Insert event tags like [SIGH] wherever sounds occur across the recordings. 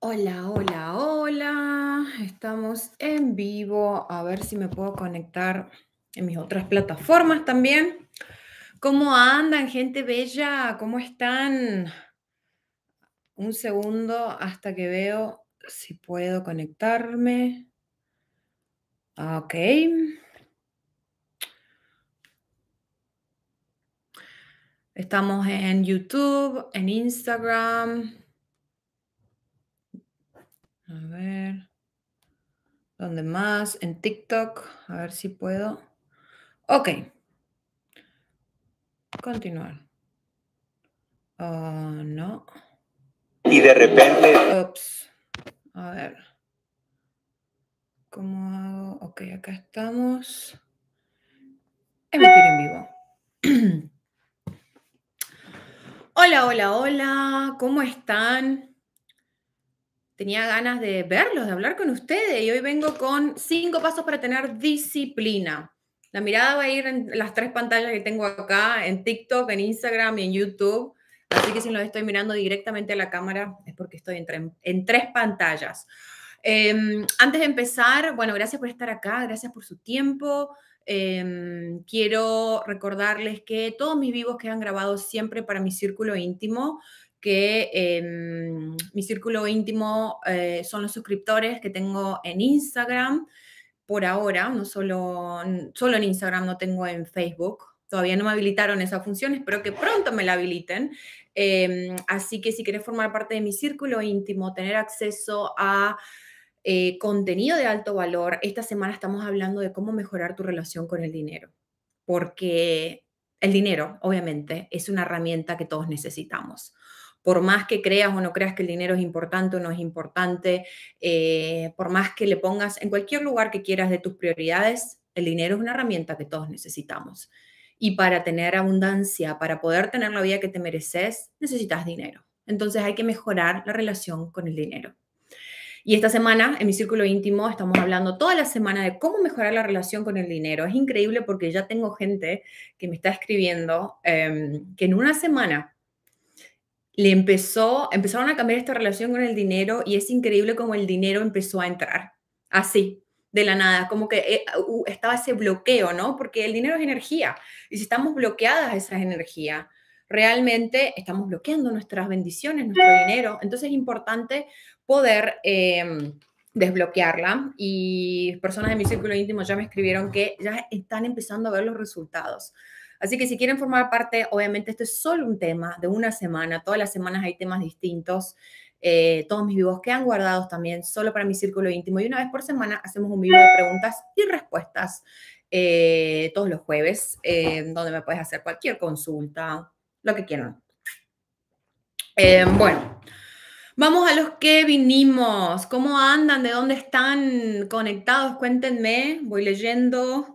Hola, hola, hola. Estamos en vivo. A ver si me puedo conectar en mis otras plataformas también. ¿Cómo andan, gente bella? ¿Cómo están? Un segundo hasta que veo si puedo conectarme. Ah, ok. Estamos en YouTube, en Instagram, a ver. ¿Dónde más? En TikTok. A ver si puedo. Ok. Continuar. Ah, no. Y de repente. Ups. A ver. ¿Cómo hago? Ok, acá estamos. Emitir en vivo. [CLEARS THROAT] hola, hola, hola. ¿Cómo están? tenía ganas de verlos, de hablar con ustedes. Y hoy vengo con cinco pasos para tener disciplina. La mirada va a ir en las tres pantallas que tengo acá, en TikTok, en Instagram y en YouTube. Así que si no estoy mirando directamente a la cámara es porque estoy en, tres pantallas. Em, antes de empezar, bueno, gracias por estar acá, gracias por su tiempo. Em, quiero recordarles que todos mis vivos quedan grabados siempre para mi círculo íntimo que mi círculo íntimo eh, son los suscriptores que tengo en Instagram por ahora, no solo, solo en Instagram, no tengo en Facebook. Todavía no me habilitaron esa función, espero que pronto me la habiliten. Em, así que si querés formar parte de mi círculo íntimo, tener acceso a eh, contenido de alto valor, esta semana estamos hablando de cómo mejorar tu relación con el dinero. Porque el dinero, obviamente, es una herramienta que todos necesitamos por más que creas o no creas que el dinero es importante o no es importante, eh, por más que le pongas en cualquier lugar que quieras de tus prioridades, el dinero es una herramienta que todos necesitamos. Y para tener abundancia, para poder tener la vida que te mereces, necesitas dinero. Entonces hay que mejorar la relación con el dinero. Y esta semana, en mi círculo íntimo, estamos hablando toda la semana de cómo mejorar la relación con el dinero. Es increíble porque ya tengo gente que me está escribiendo em, que en una semana le empezó, empezaron a cambiar esta relación con el dinero y es increíble como el dinero empezó a entrar, así, de la nada, como que eh, estaba ese bloqueo, ¿no? Porque el dinero es energía y si estamos bloqueadas a esas energías, realmente estamos bloqueando nuestras bendiciones, nuestro dinero. Entonces es importante poder... Em, desbloquearla y personas de mi círculo íntimo ya me escribieron que ya están empezando a ver los resultados. Así que si quieren formar parte, obviamente esto es solo un tema de una semana, todas las semanas hay temas distintos. Eh, todos mis vivos quedan guardados también solo para mi círculo íntimo y una vez por semana hacemos un vivo de preguntas y respuestas eh, todos los jueves, eh, donde me puedes hacer cualquier consulta, lo que quieran. bueno, vamos a los que vinimos. ¿Cómo andan? ¿De dónde están conectados? Cuéntenme, voy leyendo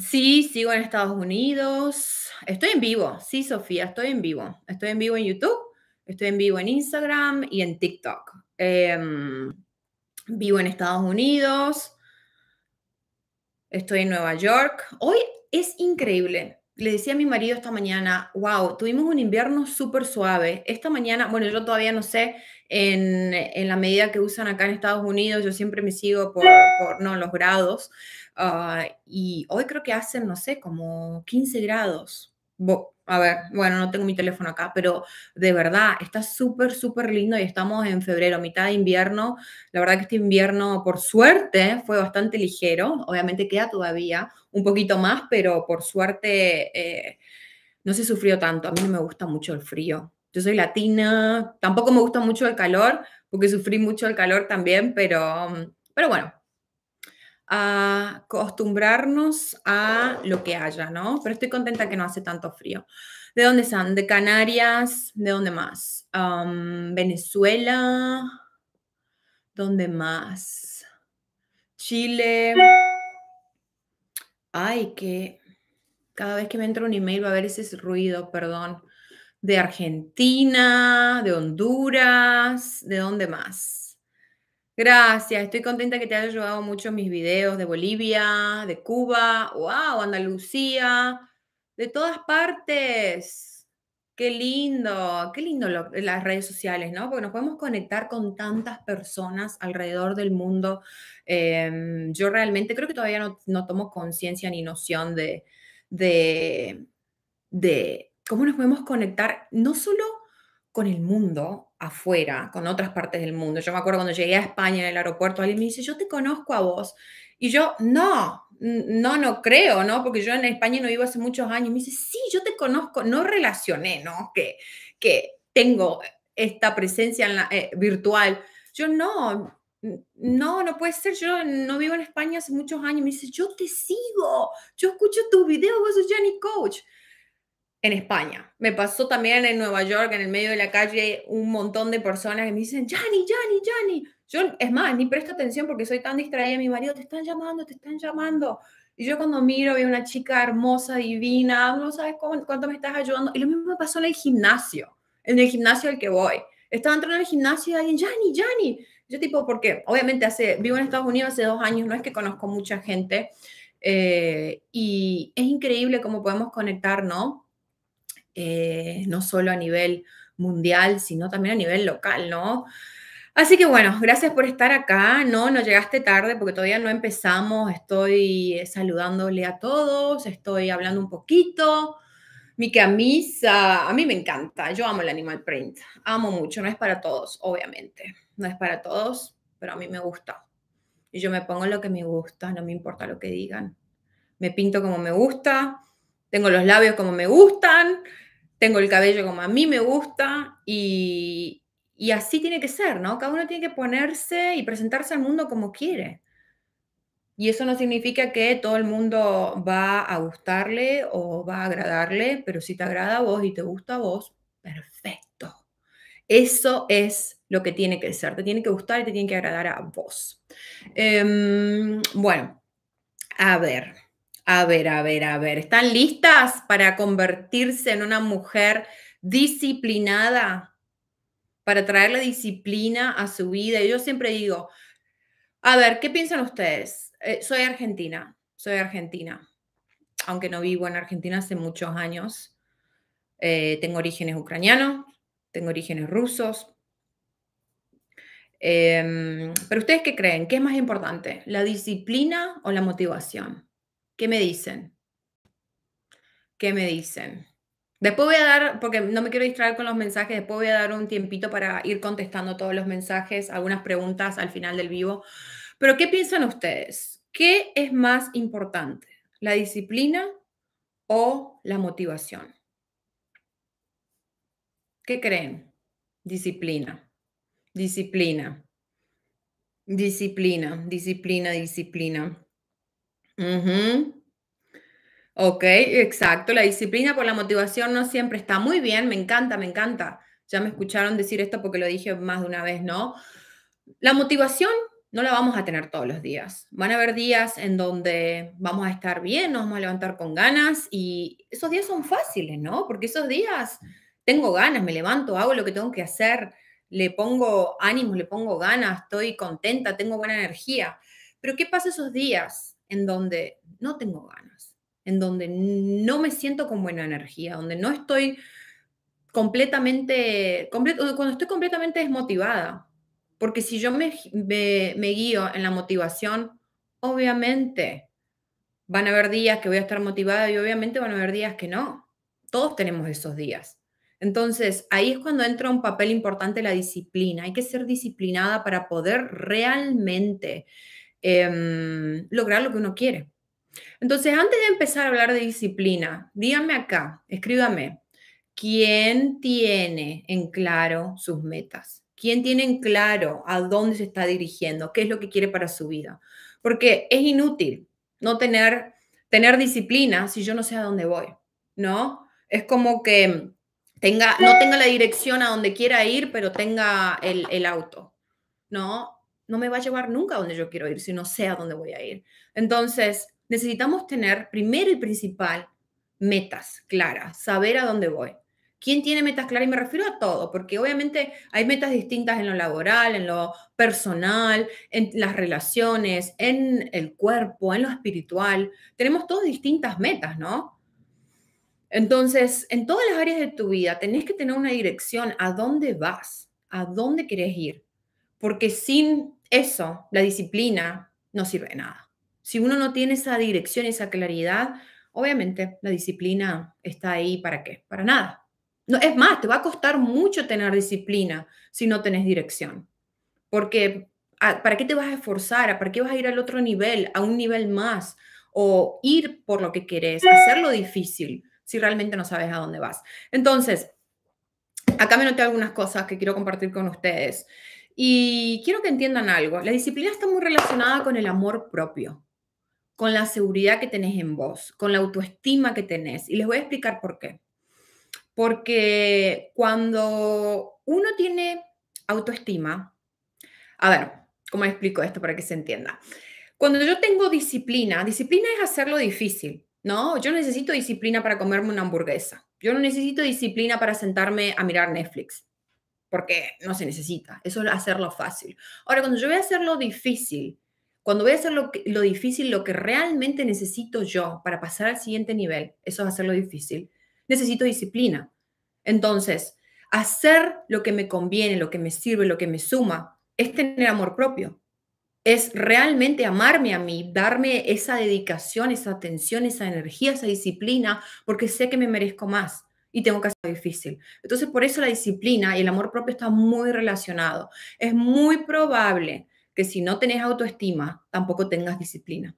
sí, sigo en Estados Unidos. Estoy en vivo, sí, Sofía, estoy en vivo. Estoy en vivo en YouTube, estoy en vivo en Instagram y en TikTok. Em, vivo en Estados Unidos. Estoy en Nueva York. Hoy es increíble. Le decía a mi marido esta mañana, wow, tuvimos un invierno súper suave. Esta mañana, bueno, yo todavía no sé en, la medida que usan acá en Estados Unidos, yo siempre me sigo por, por no, los grados, Ah, y hoy creo que hacen, no sé, como 15 grados. a ver, bueno, no tengo mi teléfono acá, pero de verdad está súper, súper lindo y estamos en febrero, mitad de invierno. La verdad que este invierno, por suerte, fue bastante ligero. Obviamente queda todavía un poquito más, pero por suerte eh, no se sufrió tanto. A mí no me gusta mucho el frío. Yo soy latina, tampoco me gusta mucho el calor, porque sufrí mucho el calor también, pero, pero bueno, a acostumbrarnos a lo que haya, ¿no? Pero estoy contenta que no hace tanto frío. ¿De dónde están? ¿De Canarias? ¿De dónde más? Um, Venezuela. ¿Dónde más? Chile. Ay, que cada vez que me entra un email va a haber ese ruido, perdón. De Argentina, de Honduras, ¿de dónde más? Gracias, estoy contenta que te haya ayudado mucho mis videos de Bolivia, de Cuba, wow, Andalucía, de todas partes. Qué lindo, qué lindo las redes sociales, ¿no? Porque nos podemos conectar con tantas personas alrededor del mundo. Em, yo realmente creo que todavía no, tomo conciencia ni noción de, de, de cómo nos podemos conectar, no solo con el mundo, afuera, con otras partes del mundo. Yo me acuerdo cuando llegué a España en el aeropuerto, alguien me dice, yo te conozco a vos. Y yo, no, no, no creo, ¿no? Porque yo en España no vivo hace muchos años. Me dice, sí, yo te conozco, no relacioné, ¿no? Que, que tengo esta presencia en la, eh, virtual. Yo no, no, no puede ser, yo no vivo en España hace muchos años. Me dice, yo te sigo, yo escucho tus videos, vos sos Jenny Coach en España. Me pasó también en Nueva York, en el medio de la calle, un montón de personas que me dicen, Jani Jani Jani Yo, es más, ni presto atención porque soy tan distraída. Mi marido, te están llamando, te están llamando. Y yo cuando miro, veo una chica hermosa, divina, no sabes cómo, cuánto me estás ayudando. Y lo mismo me pasó en el gimnasio, en el gimnasio al que voy. Estaba entrando en el gimnasio y alguien, Jani Yanni. Yo tipo, porque obviamente hace, vivo en Estados Unidos hace dos años, no es que conozco mucha gente. Eh, y es increíble cómo podemos conectar, ¿no? Eh, no solo a nivel mundial, sino también a nivel local, ¿no? Así que bueno, gracias por estar acá, ¿no? No llegaste tarde porque todavía no empezamos, estoy eh, saludándole a todos, estoy hablando un poquito. Mi camisa, a mí me encanta, yo amo el animal print, amo mucho, no es para todos, obviamente, no es para todos, pero a mí me gusta. Y yo me pongo lo que me gusta, no me importa lo que digan. Me pinto como me gusta, tengo los labios como me gustan, tengo el cabello como a mí me gusta y, y así tiene que ser, ¿no? Cada uno tiene que ponerse y presentarse al mundo como quiere. Y eso no significa que todo el mundo va a gustarle o va a agradarle, pero si te agrada a vos y te gusta a vos, perfecto. Eso es lo que tiene que ser. Te tiene que gustar y te tiene que agradar a vos. Em, bueno, a ver. A ver, a ver, a ver. ¿Están listas para convertirse en una mujer disciplinada? Para traer la disciplina a su vida. Y yo siempre digo, a ver, ¿qué piensan ustedes? Eh, soy argentina, soy argentina, aunque no vivo en Argentina hace muchos años. Eh, tengo orígenes ucranianos, tengo orígenes rusos. Em, pero ustedes qué creen? ¿Qué es más importante? ¿La disciplina o la motivación? ¿Qué me dicen? ¿Qué me dicen? Después voy a dar, porque no me quiero distraer con los mensajes, después voy a dar un tiempito para ir contestando todos los mensajes, algunas preguntas al final del vivo. Pero ¿qué piensan ustedes? ¿Qué es más importante? ¿La disciplina o la motivación? ¿Qué creen? Disciplina, disciplina, disciplina, disciplina, disciplina. Ok, exacto. La disciplina por la motivación no siempre está muy bien. Me encanta, me encanta. Ya me escucharon decir esto porque lo dije más de una vez, ¿no? La motivación no la vamos a tener todos los días. Van a haber días en donde vamos a estar bien, nos vamos a levantar con ganas y esos días son fáciles, ¿no? Porque esos días tengo ganas, me levanto, hago lo que tengo que hacer, le pongo ánimo le pongo ganas, estoy contenta, tengo buena energía. Pero ¿qué pasa esos días en donde no tengo ganas, en donde no me siento con buena energía, donde no estoy completamente, cuando estoy completamente desmotivada. Porque si yo me, me guío en la motivación, obviamente van a haber días que voy a estar motivada y obviamente van a haber días que no. Todos tenemos esos días. Entonces, ahí es cuando entra un papel importante la disciplina. Hay que ser disciplinada para poder realmente Em, lograr lo que uno quiere. Entonces, antes de empezar a hablar de disciplina, díganme acá, escríbame, ¿quién tiene en claro sus metas? ¿Quién tiene en claro a dónde se está dirigiendo? ¿Qué es lo que quiere para su vida? Porque es inútil no tener, tener disciplina si yo no sé a dónde voy, ¿no? Es como que tenga, no tenga la dirección a donde quiera ir, pero tenga el auto, ¿no? no me va a llevar nunca a donde yo quiero ir, si no sé a dónde voy a ir. Entonces, necesitamos tener primero y principal metas claras, saber a dónde voy. ¿Quién tiene metas claras? Y me refiero a todo, porque obviamente hay metas distintas en lo laboral, en lo personal, en las relaciones, en el cuerpo, en lo espiritual. Tenemos todas distintas metas, ¿no? Entonces, en todas las áreas de tu vida tenés que tener una dirección a dónde vas, a dónde querés ir, porque sin eso, la disciplina, no sirve de nada. Si uno no tiene esa dirección, esa claridad, obviamente la disciplina está ahí para qué? Para nada. No, es más, te va a costar mucho tener disciplina si no tenés dirección. Porque ah, ¿para qué te vas a esforzar? ¿Para qué vas a ir al otro nivel, a un nivel más? O ir por lo que querés, hacerlo difícil si realmente no sabes a dónde vas. Entonces, acá me noté algunas cosas que quiero compartir con ustedes. Y quiero que entiendan algo, la disciplina está muy relacionada con el amor propio, con la seguridad que tenés en vos, con la autoestima que tenés. Y les voy a explicar por qué. Porque cuando uno tiene autoestima, a ver, ¿cómo explico esto para que se entienda? Cuando yo tengo disciplina, disciplina es hacerlo difícil, ¿no? Yo necesito disciplina para comerme una hamburguesa. Yo no necesito disciplina para sentarme a mirar Netflix porque no se necesita. Eso es hacerlo fácil. Ahora, cuando yo voy a hacer difícil, cuando voy a hacer lo, difícil, lo que realmente necesito yo para pasar al siguiente nivel, eso es hacerlo difícil, necesito disciplina. Entonces, hacer lo que me conviene, lo que me sirve, lo que me suma, es tener amor propio. Es realmente amarme a mí, darme esa dedicación, esa atención, esa energía, esa disciplina, porque sé que me merezco más y tengo que hacerlo difícil. Entonces, por eso la disciplina y el amor propio están muy relacionados. Es muy probable que si no tenés autoestima, tampoco tengas disciplina,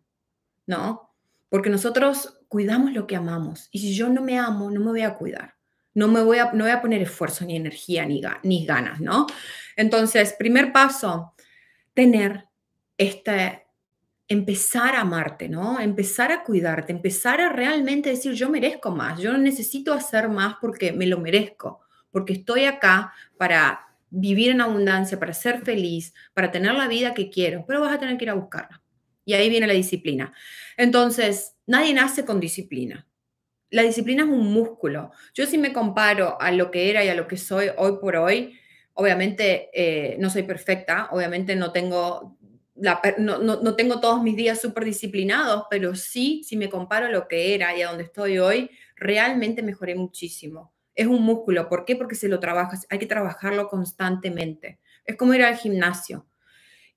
¿no? Porque nosotros cuidamos lo que amamos y si yo no me amo, no me voy a cuidar. No me voy a, no voy a poner esfuerzo, ni energía, ni, ni ganas, ¿no? Entonces, primer paso, tener este empezar a amarte, ¿no? Empezar a cuidarte, empezar a realmente decir, yo merezco más, yo necesito hacer más porque me lo merezco, porque estoy acá para vivir en abundancia, para ser feliz, para tener la vida que quiero, pero vas a tener que ir a buscarla. Y ahí viene la disciplina. Entonces, nadie nace con disciplina. La disciplina es un músculo. Yo si me comparo a lo que era y a lo que soy hoy por hoy, obviamente eh, no soy perfecta, obviamente no tengo no, no, tengo todos mis días súper disciplinados, pero sí, si me comparo a lo que era y a donde estoy hoy, realmente mejoré muchísimo. Es un músculo. ¿Por qué? Porque se lo trabajas. Hay que trabajarlo constantemente. Es como ir al gimnasio.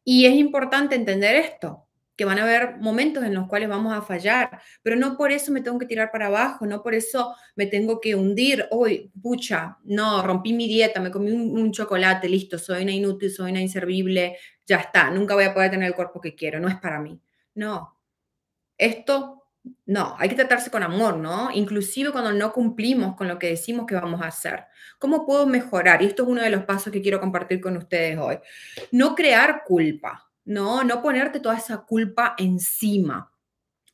Y es importante entender esto, que van a haber momentos en los cuales vamos a fallar, pero no por eso me tengo que tirar para abajo, no por eso me tengo que hundir, hoy, pucha, no, rompí mi dieta, me comí un chocolate, listo, soy una inútil, soy una inservible, ya está, nunca voy a poder tener el cuerpo que quiero, no es para mí. No, esto no, hay que tratarse con amor, ¿no? Inclusive cuando no cumplimos con lo que decimos que vamos a hacer. ¿Cómo puedo mejorar? Y esto es uno de los pasos que quiero compartir con ustedes hoy. No crear culpa, ¿no? No ponerte toda esa culpa encima.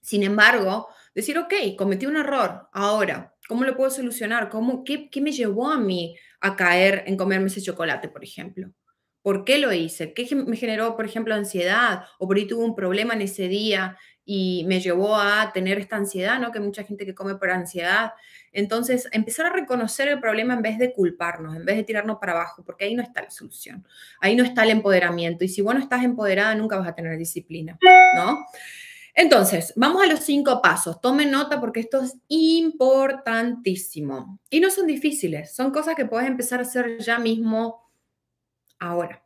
Sin embargo, decir, ok, cometí un error, ahora, ¿cómo lo puedo solucionar? ¿Cómo, qué, ¿Qué me llevó a mí a caer en comerme ese chocolate, por ejemplo? ¿Por qué lo hice? ¿Qué me generó, por ejemplo, ansiedad? ¿O por ahí tuve un problema en ese día y me llevó a tener esta ansiedad, ¿no? Que mucha gente que come por ansiedad. Entonces, empezar a reconocer el problema en vez de culparnos, en vez de tirarnos para abajo, porque ahí no está la solución. Ahí no está el empoderamiento. Y si vos no estás empoderada, nunca vas a tener disciplina, ¿no? Entonces, vamos a los cinco pasos. Tomen nota porque esto es importantísimo. Y no son difíciles, son cosas que puedes empezar a hacer ya mismo ahora.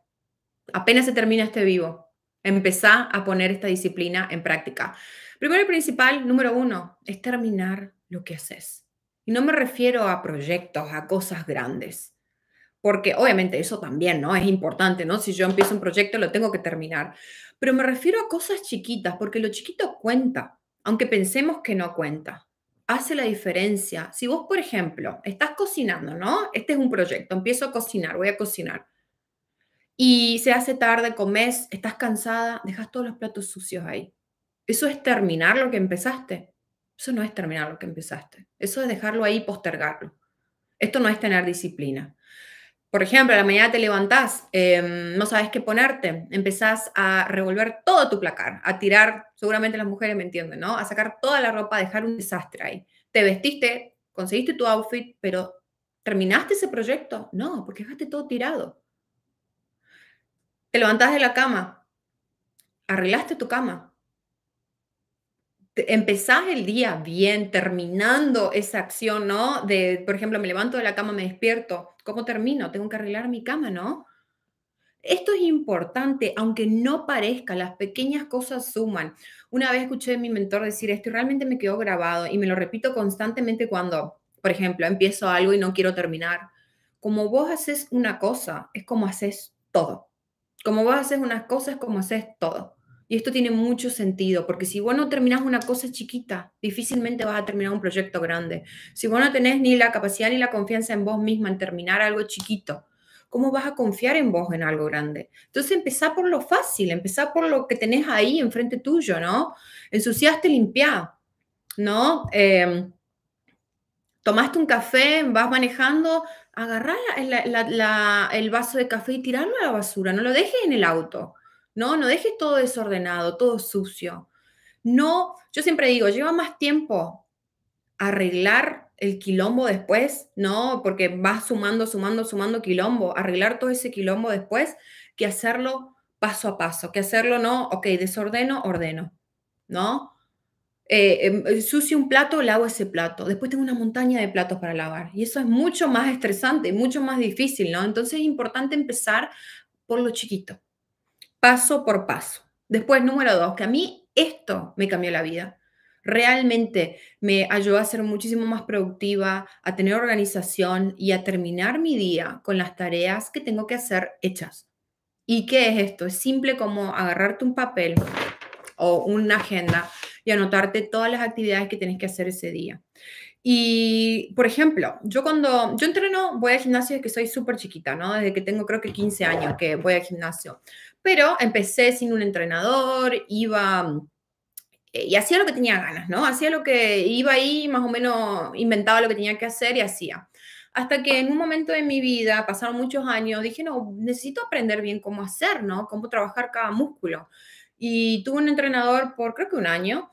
Apenas se termina este vivo, empezá a poner esta disciplina en práctica. Primero y principal, número uno, es terminar lo que haces. Y no me refiero a proyectos, a cosas grandes, porque obviamente eso también, ¿no? Es importante, ¿no? Si yo empiezo un proyecto, lo tengo que terminar. Pero me refiero a cosas chiquitas, porque lo chiquito cuenta, aunque pensemos que no cuenta hace la diferencia. Si vos, por ejemplo, estás cocinando, ¿no? Este es un proyecto, empiezo a cocinar, voy a cocinar y se hace tarde, comes, estás cansada, dejas todos los platos sucios ahí. Eso es terminar lo que empezaste. Eso no es terminar lo que empezaste. Eso es dejarlo ahí y postergarlo. Esto no es tener disciplina. Por ejemplo, a la mañana te levantás, em, no sabes qué ponerte, empezás a revolver todo tu placar, a tirar, seguramente las mujeres me entienden, ¿no? A sacar toda la ropa, a dejar un desastre ahí. Te vestiste, conseguiste tu outfit, pero ¿terminaste ese proyecto? No, porque dejaste todo tirado. Te levantas de la cama, arreglaste tu cama, empezás el día bien, terminando esa acción, ¿no? De, por ejemplo, me levanto de la cama, me despierto, ¿cómo termino? Tengo que arreglar mi cama, ¿no? Esto es importante, aunque no parezca, las pequeñas cosas suman. Una vez escuché a mi mentor decir esto y realmente me quedó grabado y me lo repito constantemente cuando, por ejemplo, empiezo algo y no quiero terminar. Como vos haces una cosa, es como haces todo. Como vos haces unas cosas, como haces todo. Y esto tiene mucho sentido, porque si vos no terminás una cosa chiquita, difícilmente vas a terminar un proyecto grande. Si vos no tenés ni la capacidad ni la confianza en vos misma en terminar algo chiquito, ¿cómo vas a confiar en vos en algo grande? Entonces empezá por lo fácil, empezá por lo que tenés ahí enfrente tuyo, ¿no? Ensuciaste, limpiá, ¿no? Em, tomaste un café, vas manejando, agarrar el vaso de café y tirarlo a la basura, no lo dejes en el auto, no, no dejes todo desordenado, todo sucio. No, yo siempre digo, lleva más tiempo arreglar el quilombo después, no, porque vas sumando, sumando, sumando quilombo, arreglar todo ese quilombo después que hacerlo paso a paso, que hacerlo no, ok, desordeno, ordeno, ¿no? Eh, em, sucio un plato, lavo ese plato. Después tengo una montaña de platos para lavar. Y eso es mucho más estresante, mucho más difícil, ¿no? Entonces es importante empezar por lo chiquito, paso por paso. Después, número dos, que a mí esto me cambió la vida. Realmente me ayudó a ser muchísimo más productiva, a tener organización y a terminar mi día con las tareas que tengo que hacer hechas. ¿Y qué es esto? Es simple como agarrarte un papel o una agenda y anotarte todas las actividades que tenés que hacer ese día. Y, por ejemplo, yo cuando yo entreno, voy al gimnasio desde que soy súper chiquita, ¿no? Desde que tengo creo que 15 años que voy al gimnasio. Pero empecé sin un entrenador, iba eh, y hacía lo que tenía ganas, ¿no? Hacía lo que iba ahí, más o menos inventaba lo que tenía que hacer y hacía. Hasta que en un momento de mi vida, pasaron muchos años, dije, no, necesito aprender bien cómo hacer, ¿no? Cómo trabajar cada músculo y tuve un entrenador por creo que un año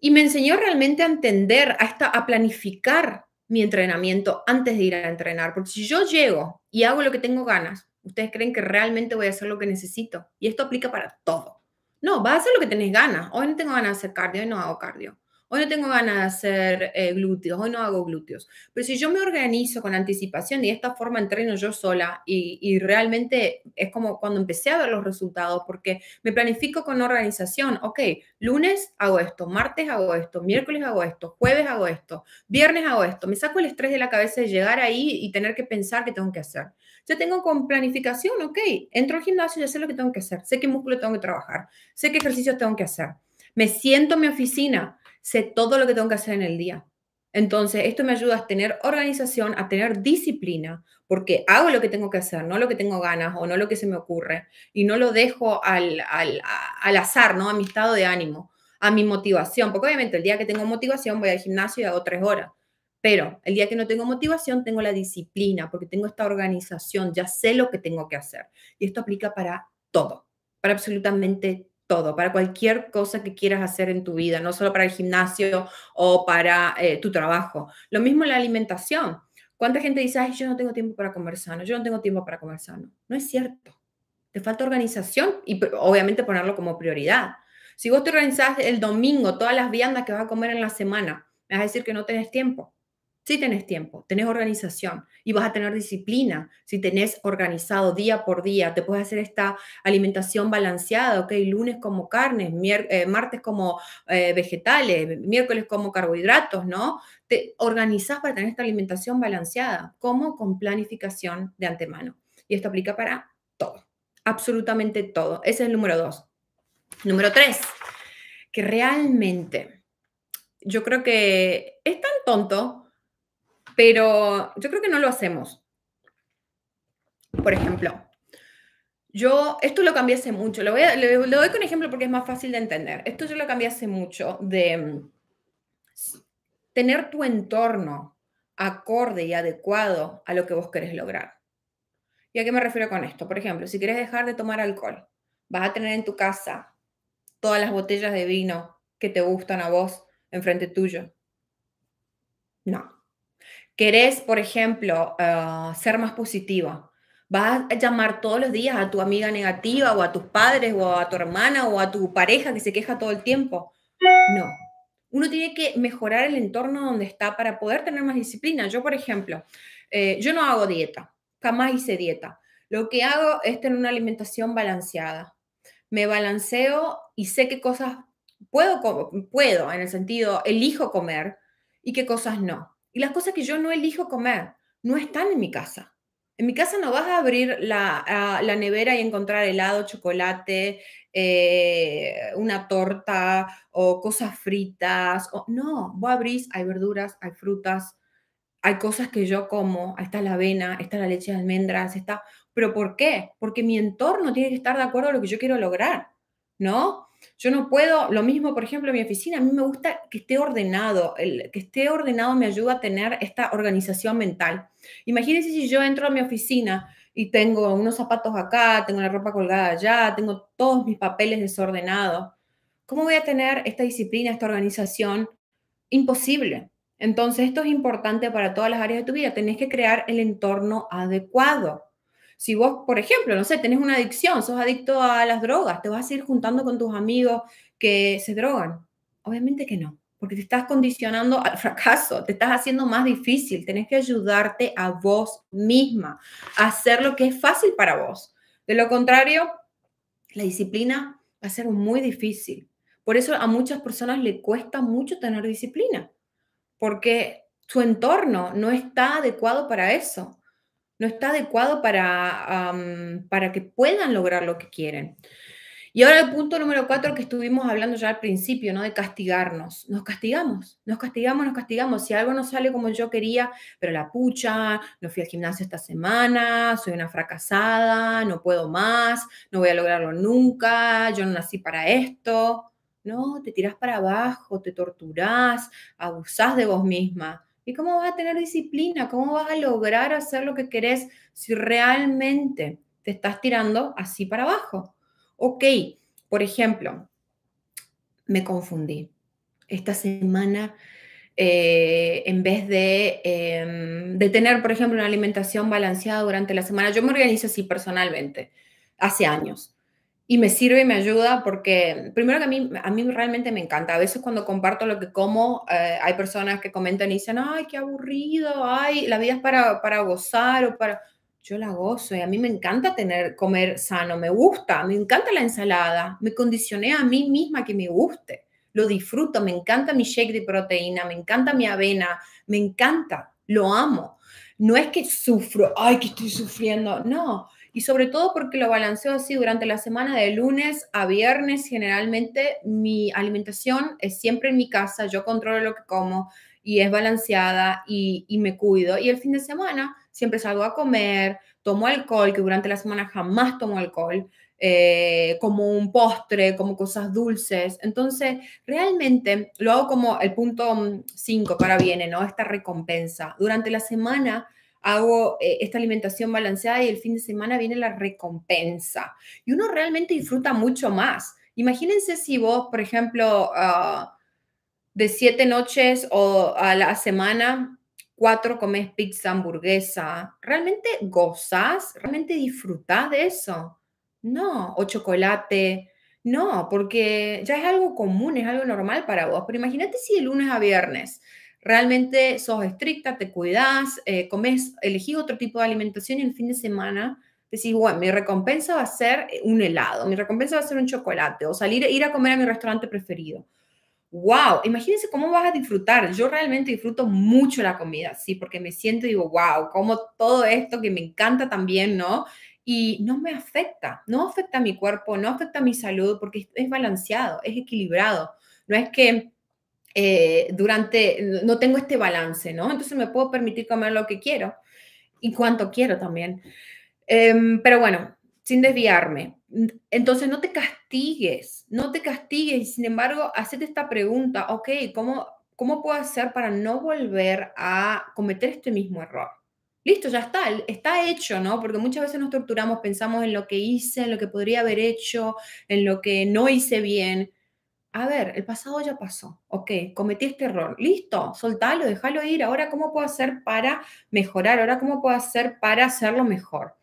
y me enseñó realmente a entender, a, a planificar mi entrenamiento antes de ir a entrenar, porque si yo llego y hago lo que tengo ganas, ustedes creen que realmente voy a hacer lo que necesito y esto aplica para todo. No, vas a hacer lo que tenés ganas. Hoy no tengo ganas de hacer cardio, hoy no hago cardio hoy no tengo ganas de hacer eh, glúteos, hoy no hago glúteos. Pero si yo me organizo con anticipación y de esta forma entreno yo sola y, y realmente es como cuando empecé a ver los resultados, porque me planifico con organización, ok, lunes hago esto, martes hago esto, miércoles hago esto, jueves hago esto, viernes hago esto, me saco el estrés de la cabeza de llegar ahí y tener que pensar qué tengo que hacer. Yo tengo con planificación, ok, entro al gimnasio y sé lo que tengo que hacer, sé qué músculo tengo que trabajar, sé qué ejercicios tengo que hacer. Me siento en mi oficina, sé todo lo que tengo que hacer en el día. Entonces, esto me ayuda a tener organización, a tener disciplina, porque hago lo que tengo que hacer, no lo que tengo ganas o no lo que se me ocurre, y no lo dejo al, azar, ¿no? A mi estado de ánimo, a mi motivación, porque obviamente el día que tengo motivación voy al gimnasio y hago tres horas, pero el día que no tengo motivación tengo la disciplina, porque tengo esta organización, ya sé lo que tengo que hacer, y esto aplica para todo, para absolutamente todo, para cualquier cosa que quieras hacer en tu vida, no solo para el gimnasio o para eh, tu trabajo. Lo mismo en la alimentación. ¿Cuánta gente dice, ay, yo no tengo tiempo para comer sano, yo no tengo tiempo para comer sano? No es cierto. Te falta organización y obviamente ponerlo como prioridad. Si vos te organizás el domingo todas las viandas que vas a comer en la semana, me vas a decir que no tenés tiempo. Si tenés tiempo, tenés organización y vas a tener disciplina. Si tenés organizado día por día, te puedes hacer esta alimentación balanceada, ok, lunes como carnes, eh, martes como eh, vegetales, miércoles como carbohidratos, ¿no? Te organizás para tener esta alimentación balanceada, como con planificación de antemano. Y esto aplica para todo, absolutamente todo. Ese es el número dos. Número tres, que realmente yo creo que es tan tonto pero yo creo que no lo hacemos. Por ejemplo, yo, esto lo cambié hace mucho, lo, le, doy con ejemplo porque es más fácil de entender. Esto yo lo cambié hace mucho, de mm, tener tu entorno acorde y adecuado a lo que vos querés lograr. ¿Y a qué me refiero con esto? Por ejemplo, si querés dejar de tomar alcohol, vas a tener en tu casa todas las botellas de vino que te gustan a vos enfrente tuyo. No, Querés, por ejemplo, eh, ser más positiva. Vas a llamar todos los días a tu amiga negativa o a tus padres o a tu hermana o a tu pareja que se queja todo el tiempo. No. Uno tiene que mejorar el entorno donde está para poder tener más disciplina. Yo, por ejemplo, eh, yo no hago dieta. Jamás hice dieta. Lo que hago es tener una alimentación balanceada. Me balanceo y sé qué cosas puedo, puedo en el sentido, elijo comer y qué cosas no. Y las cosas que yo no elijo comer no están en mi casa. En mi casa no vas a abrir la, nevera y encontrar helado, chocolate, eh, una torta o cosas fritas. O, no, vos abrís, hay verduras, hay frutas, hay cosas que yo como, ahí está la avena, está la leche de almendras, está... ¿Pero por qué? Porque mi entorno tiene que estar de acuerdo a lo que yo quiero lograr, ¿no? Yo no puedo, lo mismo, por ejemplo, en mi oficina, a mí me gusta que esté ordenado, que esté ordenado me ayuda a tener esta organización mental. Imagínense si yo entro a mi oficina y tengo unos zapatos acá, tengo la ropa colgada allá, tengo todos mis papeles desordenados. ¿Cómo voy a tener esta disciplina, esta organización? Imposible. Entonces, esto es importante para todas las áreas de tu vida. Tenés que crear el entorno adecuado. Si vos, por ejemplo, no sé, tenés una adicción, sos adicto a las drogas, te vas a ir juntando con tus amigos que se drogan. Obviamente que no, porque te estás condicionando al [LAUGHS] fracaso, te estás haciendo más difícil, tenés que ayudarte a vos misma, a hacer lo que es fácil para vos. De lo contrario, la disciplina va a ser muy difícil. Por eso a muchas personas le cuesta mucho tener disciplina, porque su entorno no está adecuado para eso no está adecuado para, para que puedan lograr lo que quieren. Y ahora el punto número cuatro que estuvimos hablando ya al principio, ¿no? De castigarnos. Nos castigamos, nos castigamos, nos castigamos. Si algo no sale como yo quería, pero la pucha, no fui al gimnasio esta semana, soy una fracasada, no puedo más, no voy a lograrlo nunca, yo no nací para esto. No, te tirás para abajo, te torturás, abusás de vos misma. ¿Y cómo vas a tener disciplina? ¿Cómo vas a lograr hacer lo que querés si realmente te estás tirando así para abajo? Ok, por ejemplo, me confundí. Esta semana, eh, en vez em, de tener, por ejemplo, una alimentación balanceada durante la semana, yo me organizo así personalmente, hace años y me sirve y me ayuda porque, primero que a mí, a mí realmente me encanta. A veces cuando comparto lo que como, eh, hay personas que comentan y dicen, ay, qué aburrido, ay, la vida es para, para gozar o para... Yo la gozo y a mí me encanta tener, comer sano, me gusta, me encanta la ensalada, me condicioné a mí misma que me guste, lo disfruto, me encanta mi shake de proteína, me encanta mi avena, me encanta, lo amo. No es que sufro, ay, que estoy sufriendo, no, y sobre todo porque lo balanceo así durante la semana de lunes a viernes. Generalmente mi alimentación es siempre en mi casa, yo controlo lo que como y es balanceada y, me cuido. Y el fin de semana siempre salgo a comer, tomo alcohol, que durante la semana jamás tomo alcohol. Eh, como un postre, como cosas dulces. Entonces, realmente lo hago como el punto 5 para viene, ¿no? Esta recompensa. Durante la semana hago eh, esta alimentación balanceada y el fin de semana viene la recompensa. Y uno realmente disfruta mucho más. Imagínense si vos, por ejemplo, ah, de siete noches o a la semana, cuatro comes pizza, hamburguesa. ¿Realmente gozas? ¿Realmente disfrutás de eso? No, o chocolate. No, porque ya es algo común, es algo normal para vos. Pero imagínate si de lunes a viernes realmente sos estricta, te cuidas, eh, comes, elegís otro tipo de alimentación y el fin de semana decís, bueno, mi recompensa va a ser eh, un helado, mi recompensa va a ser un chocolate o salir, ir a comer a mi restaurante preferido. ¡Wow! Imagínense cómo vas a disfrutar. Yo realmente disfruto mucho la comida, sí, porque me siento y digo, wow, como todo esto que me encanta también, ¿no? Y no me afecta, no afecta a mi cuerpo, no afecta a mi salud, porque es balanceado, es equilibrado. No es que eh, durante, no tengo este balance, ¿no? Entonces me puedo permitir comer lo que quiero y cuánto quiero también. Em, pero bueno, sin desviarme. Entonces no te castigues, no te castigues. y Sin embargo, hacete esta pregunta, ok, ¿cómo, ¿cómo puedo hacer para no volver a cometer este mismo error? Listo, ya está, está hecho, ¿no? Porque muchas veces nos torturamos, pensamos en lo que hice, en lo que podría haber hecho, en lo que no hice bien a ver, el pasado ya pasó, ok, cometí este error, listo, soltalo, déjalo ir, ahora cómo puedo hacer para mejorar, ahora cómo puedo hacer para hacerlo mejor.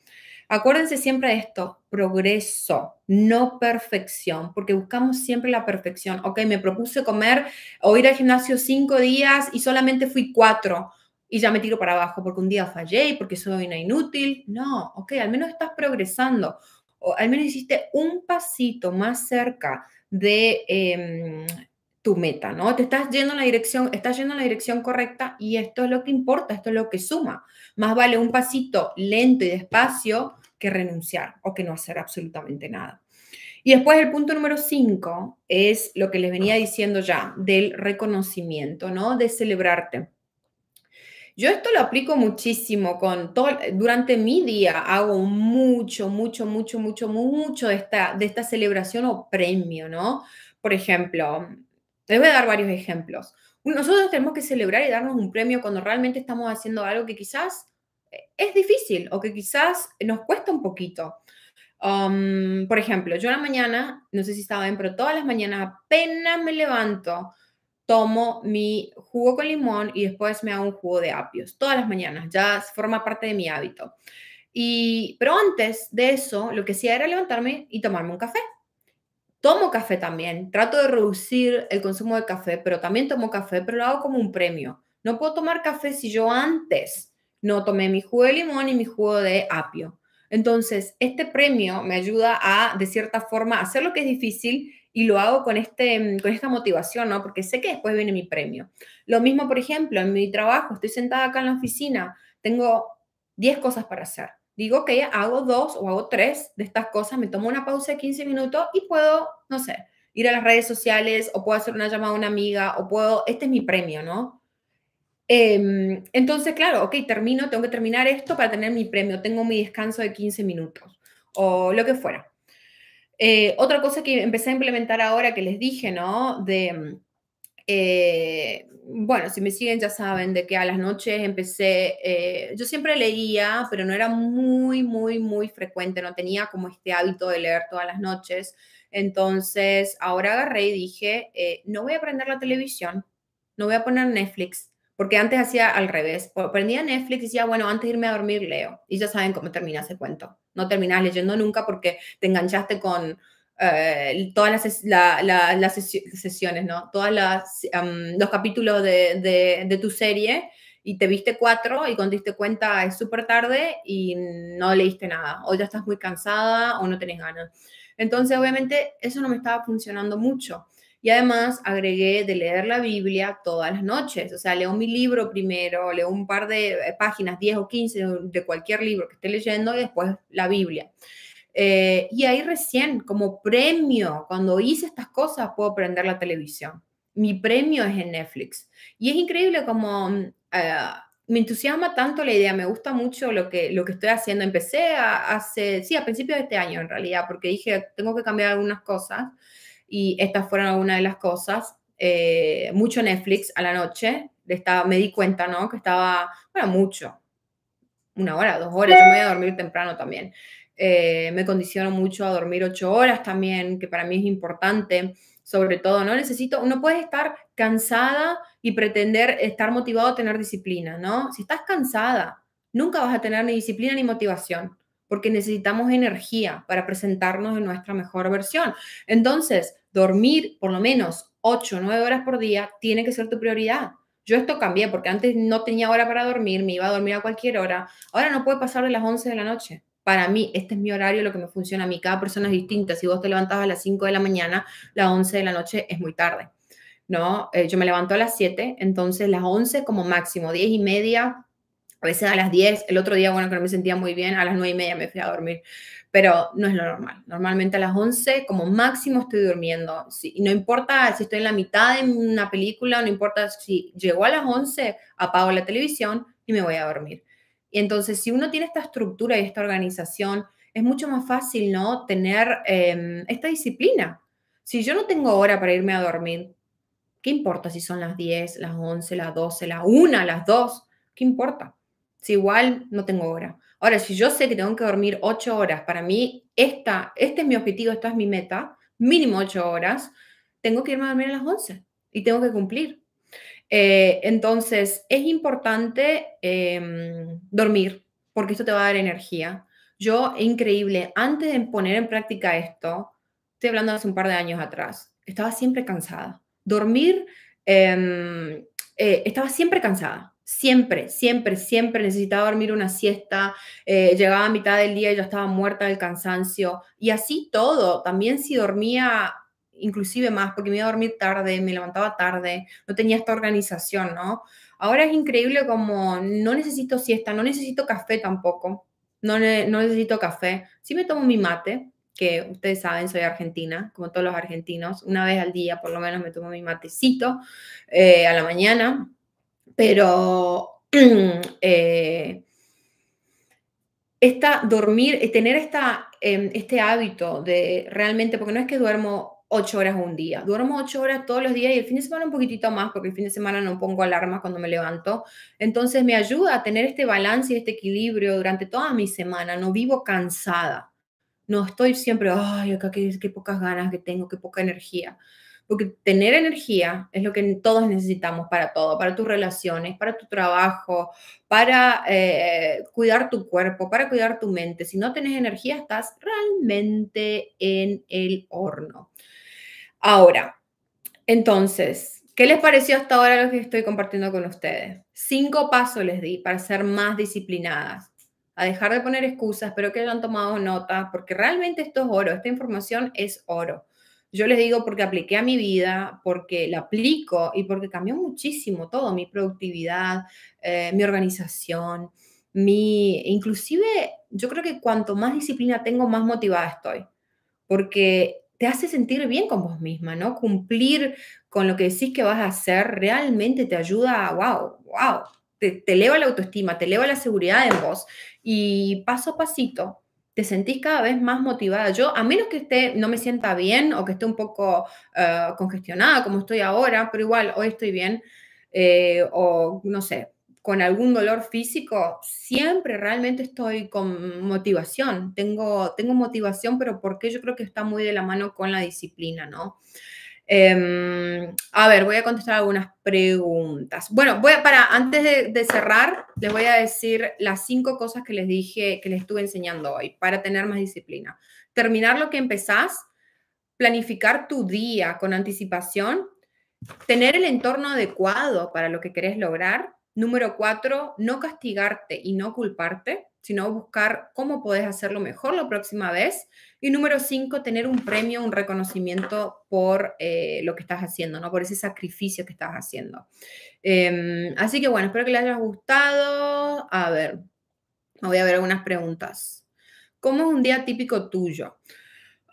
Acuérdense siempre de esto, progreso, no perfección, porque buscamos siempre la perfección. Ok, me propuse comer o ir al gimnasio cinco días y solamente fui cuatro y ya me tiro para abajo porque un día fallé y porque soy una inútil. No, ok, al menos estás progresando al menos hiciste un pasito más cerca de em, tu meta, ¿no? Te estás yendo en la dirección, estás yendo en la dirección correcta y esto es lo que importa, esto es lo que suma. Más vale un pasito lento y despacio que renunciar o que no hacer absolutamente nada. Y después el punto número 5 es lo que les venía diciendo ya, del reconocimiento, ¿no? De celebrarte. Yo esto lo aplico muchísimo con todo, durante mi día hago mucho, mucho, mucho, mucho, mucho de esta, de esta celebración o premio, ¿no? Por ejemplo, les voy a dar varios ejemplos. Nosotros tenemos que celebrar y darnos un premio cuando realmente estamos haciendo algo que quizás eh, es difícil o que quizás nos cuesta un poquito. Um, por ejemplo, yo la mañana, no sé si estaba bien, pero todas las mañanas apenas me levanto, tomo mi jugo con limón y después me hago un jugo de apios todas las mañanas, ya forma parte de mi hábito. Y, pero antes de eso, lo que hacía era levantarme y tomarme un café. Tomo café también, trato de reducir el consumo de café, pero también tomo café, pero lo hago como un premio. No puedo tomar café si yo antes no tomé mi jugo de limón y mi jugo de apio. Entonces, este premio me ayuda a, de cierta forma, hacer lo que es difícil, y lo hago con, este, con esta motivación, ¿no? Porque sé que después viene mi premio. Lo mismo, por ejemplo, en mi trabajo, estoy sentada acá en la oficina, tengo 10 cosas para hacer. Digo que okay, hago dos o hago tres de estas cosas, me tomo una pausa de 15 minutos y puedo, no sé, ir a las redes sociales o puedo hacer una llamada a una amiga o puedo, este es mi premio, ¿no? Em, entonces, claro, ok, termino, tengo que terminar esto para tener mi premio, tengo mi descanso de 15 minutos o lo que fuera. Eh, otra cosa que empecé a implementar ahora que les dije, ¿no? De, mm, eh, bueno, si me siguen ya saben de que a las noches empecé, eh, yo siempre leía, pero no era muy, muy, muy frecuente, no tenía como este hábito de leer todas las noches. Entonces, ahora agarré y dije, no voy a prender la televisión, no voy a poner Netflix, porque antes hacía al revés. Prendía Netflix y decía, bueno, antes de irme a dormir leo. Y ya saben cómo termina ese cuento. No terminas leyendo nunca porque te enganchaste con eh, todas las, sesiones, ¿no? Todos los capítulos de, de tu serie y te viste cuatro y cuando diste cuenta es súper tarde y no leíste nada, o ya estás muy cansada o no tenés ganas. Entonces, obviamente, eso no me estaba funcionando mucho. Y además agregué de leer la Biblia todas las noches. O sea, leo mi libro primero, leo un par de eh, páginas, 10 o 15 de cualquier libro que esté leyendo y después la Biblia. Eh, y ahí recién, como premio, cuando hice estas cosas, puedo prender la televisión. Mi premio es en Netflix. Y es increíble como... Mm, eh, me entusiasma tanto la idea, me gusta mucho lo que, lo que estoy haciendo. Empecé hace, sí, a principios de este año en realidad, porque dije, tengo que cambiar algunas cosas. Y estas fueron algunas de las cosas. Eh, mucho Netflix a la noche. Estaba, me di cuenta, ¿no? Que estaba, bueno, mucho. Una hora, dos horas. Yo me voy a dormir temprano también. Eh, me condiciono mucho a dormir ocho horas también, que para mí es importante. Sobre todo, ¿no? Necesito, uno puede estar cansada y pretender estar motivado a tener disciplina, ¿no? Si estás cansada, nunca vas a tener ni disciplina ni motivación porque necesitamos energía para presentarnos en nuestra mejor versión. Entonces, dormir por lo menos 8 o 9 horas por día tiene que ser tu prioridad. Yo esto cambié porque antes no tenía hora para dormir, me iba a dormir a cualquier hora. Ahora no puede pasar de las 11 de la noche. Para mí, este es mi horario, lo que me funciona a mí. Cada persona es distinta. Si vos te levantas a las 5 de la mañana, las 11 de la noche es muy tarde. ¿no? Eh, yo me levanto a las 7, entonces las 11 como máximo, 10 y media a veces a las 10, el otro día, bueno, que no me sentía muy bien, a las 9 y media me fui a dormir, pero no es lo normal. Normalmente a las 11 como máximo estoy durmiendo. Si, no importa si estoy en la mitad de una película, no importa si llegó a las 11, apago la televisión y me voy a dormir. Y entonces, si uno tiene esta estructura y esta organización, es mucho más fácil, ¿no? Tener em, esta disciplina. Si yo no tengo hora para irme a dormir, ¿qué importa si son las 10, las 11, las 12, las 1, las 2? ¿Qué importa? Si igual no tengo hora. Ahora, si yo sé que tengo que dormir ocho horas, para mí esta, este es mi objetivo, esta es mi meta, mínimo ocho horas, tengo que irme a dormir a las once y tengo que cumplir. Eh, entonces, es importante em, dormir porque esto te va a dar energía. Yo, increíble, antes de poner en práctica esto, estoy hablando hace un par de años atrás, estaba siempre cansada. Dormir, em, eh, estaba siempre cansada. Siempre, siempre, siempre necesitaba dormir una siesta, eh, llegaba a mitad del día y ya estaba muerta del cansancio. Y así todo, también si dormía inclusive más, porque me iba a dormir tarde, me levantaba tarde, no tenía esta organización, ¿no? Ahora es increíble como no necesito siesta, no necesito café tampoco, no, necesito café, sí me tomo mi mate, que ustedes saben, soy argentina, como todos los argentinos, una vez al día por lo menos me tomo mi matecito eh, a la mañana, pero [CLEARS THROAT] eh, esta dormir, eh, tener esta, em, este hábito de realmente, porque no es que duermo ocho horas un día, duermo ocho horas todos los días y el fin de semana un poquitito más, porque el fin de semana no pongo alarmas cuando me levanto. Entonces me ayuda a tener este balance y este equilibrio durante toda mi semana, no vivo cansada. No estoy siempre, ay, acá qué pocas ganas que tengo, qué poca energía porque tener energía es lo que todos necesitamos para todo, para tus relaciones, para tu trabajo, para eh, cuidar tu cuerpo, para cuidar tu mente. Si no tienes energía, estás realmente en el horno. Ahora, entonces, ¿qué les pareció hasta ahora lo que estoy compartiendo con ustedes? Cinco pasos les di para ser más disciplinadas a dejar de poner excusas, pero que hayan tomado nota, porque realmente esto es oro, esta información es oro. Yo les digo porque apliqué a mi vida, porque la aplico y porque cambió muchísimo todo, mi productividad, eh, mi organización, mi, inclusive yo creo que cuanto más disciplina tengo, más motivada estoy, porque te hace sentir bien con vos misma, ¿no? Cumplir con lo que decís que vas a hacer realmente te ayuda, wow, wow, te, te eleva la autoestima, te eleva la seguridad en vos y paso a pasito te sentís cada vez más motivada. Yo, a menos que esté, no me sienta bien o que esté un poco eh, congestionada como estoy ahora, pero igual hoy estoy bien, eh, o no sé, con algún dolor físico, siempre realmente estoy con motivación. Tengo, tengo motivación, pero porque yo creo que está muy de la mano con la disciplina, ¿no? Em, a ver, voy a contestar algunas preguntas. Bueno, para, antes de, de, cerrar, les voy a decir las cinco cosas que les dije, que les estuve enseñando hoy para tener más disciplina. Terminar lo que empezás, planificar tu día con anticipación, tener el entorno adecuado para lo que querés lograr. Número cuatro, no castigarte y no culparte sino buscar cómo podés hacerlo mejor la próxima vez. Y número cinco, tener un premio, un reconocimiento por eh, lo que estás haciendo, ¿no? Por ese sacrificio que estás haciendo. Em, así que bueno, espero que les haya gustado. A ver, voy a ver algunas preguntas. ¿Cómo es un día típico tuyo?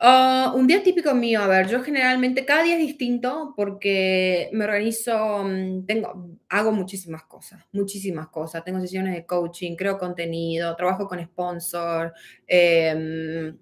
Ah, un día típico mío, a ver, yo generalmente cada día es distinto porque me organizo, mm, tengo, hago muchísimas cosas, muchísimas cosas. Tengo sesiones de coaching, creo contenido, trabajo con sponsor. Em,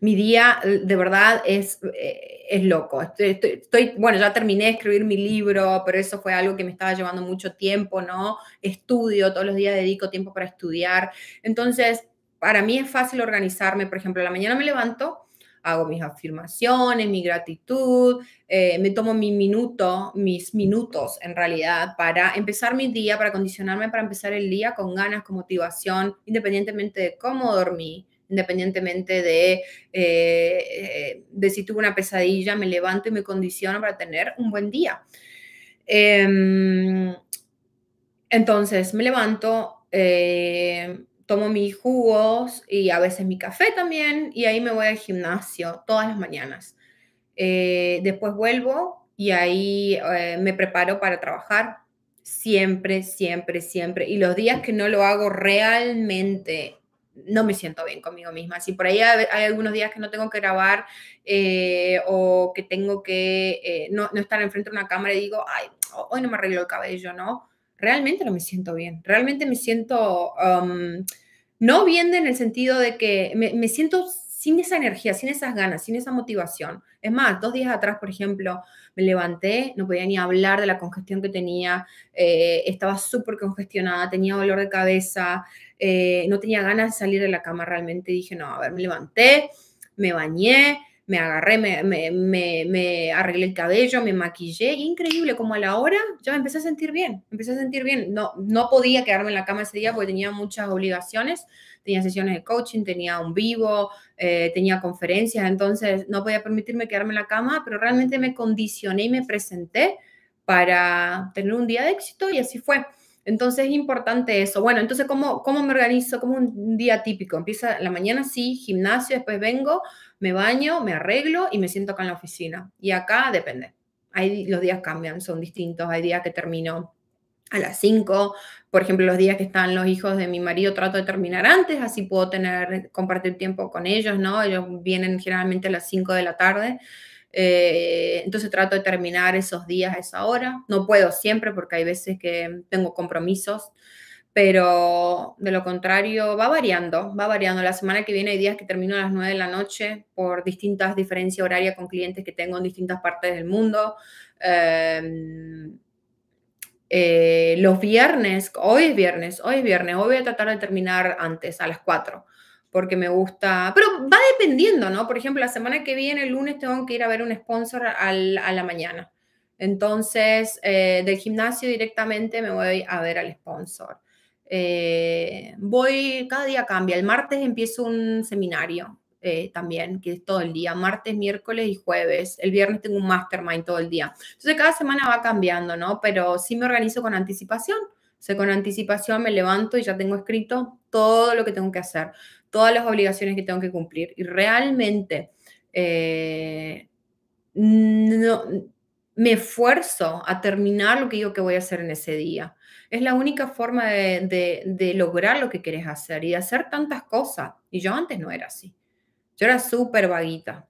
mi día de verdad es, eh, es loco. Estoy, bueno, ya terminé de escribir mi libro, pero eso fue algo que me estaba llevando mucho tiempo, ¿no? Estudio, todos los días dedico tiempo para estudiar. Entonces, para mí es fácil organizarme, por ejemplo, la mañana me levanto hago mis afirmaciones, mi gratitud, eh, me tomo mi minuto, mis minutos en realidad para empezar mi día, para condicionarme para empezar el día con ganas, con motivación, independientemente de cómo dormí, independientemente de, eh, de si tuve una pesadilla, me levanto y me condiciono para tener un buen día. Em, entonces, me levanto, eh, tomo mis jugos y a veces mi café también, y ahí me voy al gimnasio todas las mañanas. Eh, después vuelvo y ahí eh, me preparo para trabajar siempre, siempre, siempre. Y los días que no lo hago realmente, no me siento bien conmigo misma. Si por ahí hay algunos días que no tengo que grabar eh, o que tengo que no, estar enfrente de una cámara y digo, ay, hoy no me arreglo el cabello, ¿no? Realmente no me siento bien. Realmente me siento... Um, no bien en el sentido de que me, siento sin esa energía, sin esas ganas, sin esa motivación. Es más, dos días atrás, por ejemplo, me levanté, no podía ni hablar de la congestión que tenía, eh, estaba súper congestionada, tenía dolor de cabeza, eh, no tenía ganas de salir de la cama realmente. Dije, no, a ver, me levanté, me bañé, me agarré, me, me, me, arreglé el cabello, me maquillé, increíble, como a la hora ya me empecé a sentir bien, empecé a sentir bien. No, no podía quedarme en la cama ese día porque tenía muchas obligaciones, tenía sesiones de coaching, tenía un vivo, eh, tenía conferencias, entonces no podía permitirme quedarme en la cama, pero realmente me condicioné y me presenté para tener un día de éxito y así fue. Entonces es importante eso. Bueno, entonces, ¿cómo, cómo me organizo? Como un día típico. Empieza la mañana, sí, gimnasio, después vengo, me baño, me arreglo y me siento acá en la oficina. Y acá depende. Ahí los días cambian, son distintos. Hay días que termino a las 5, por ejemplo, los días que están los hijos de mi marido trato de terminar antes, así puedo tener, compartir tiempo con ellos, ¿no? Ellos vienen generalmente a las 5 de la tarde. Eh, entonces trato de terminar esos días a esa hora. No puedo siempre porque hay veces que tengo compromisos pero de lo contrario va variando, va variando. La semana que viene hay días que termino a las 9 de la noche por distintas diferencias horarias con clientes que tengo en distintas partes del mundo. Em, eh, los viernes, hoy es viernes, hoy es viernes, hoy voy a tratar de terminar antes, a las 4, porque me gusta, pero va dependiendo, ¿no? Por ejemplo, la semana que viene, el lunes, tengo que ir a ver un sponsor a la mañana. Entonces, eh, del gimnasio directamente me voy a ver al sponsor. Eh, voy, cada día cambia. El martes empiezo un seminario eh, también, que es todo el día, martes, miércoles y jueves. El viernes tengo un mastermind todo el día. Entonces cada semana va cambiando, ¿no? Pero sí me organizo con anticipación. O sea, con anticipación me levanto y ya tengo escrito todo lo que tengo que hacer, todas las obligaciones que tengo que cumplir. Y realmente... Eh, no, me esfuerzo a terminar lo que digo que voy a hacer en ese día. Es la única forma de, lograr lo que querés hacer y de hacer tantas cosas. Y yo antes no era así. Yo era súper vaguita.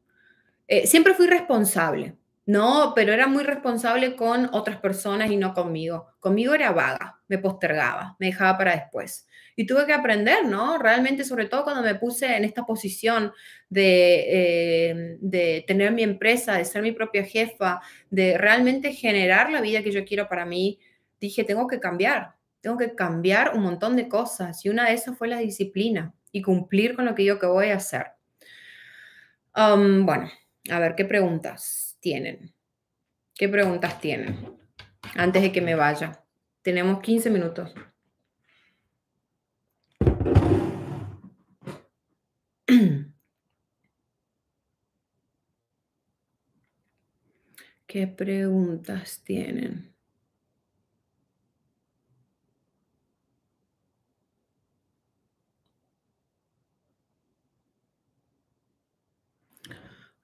Eh, siempre fui responsable, no, pero era muy responsable con otras personas y no conmigo. Conmigo era vaga, me postergaba, me dejaba para después. Y tuve que aprender, ¿no? Realmente, sobre todo cuando me puse en esta posición eh, de, tener mi empresa, de ser mi propia jefa, de realmente generar la vida que yo quiero para mí, dije, tengo que cambiar, tengo que cambiar un montón de cosas. Y una de esas fue la disciplina y cumplir con lo que yo que voy a hacer. Um, bueno, a ver, ¿qué preguntas? tienen? ¿Qué preguntas tienen? Antes de que me vaya. Tenemos 15 minutos. [CLEARS THROAT] ¿Qué preguntas tienen?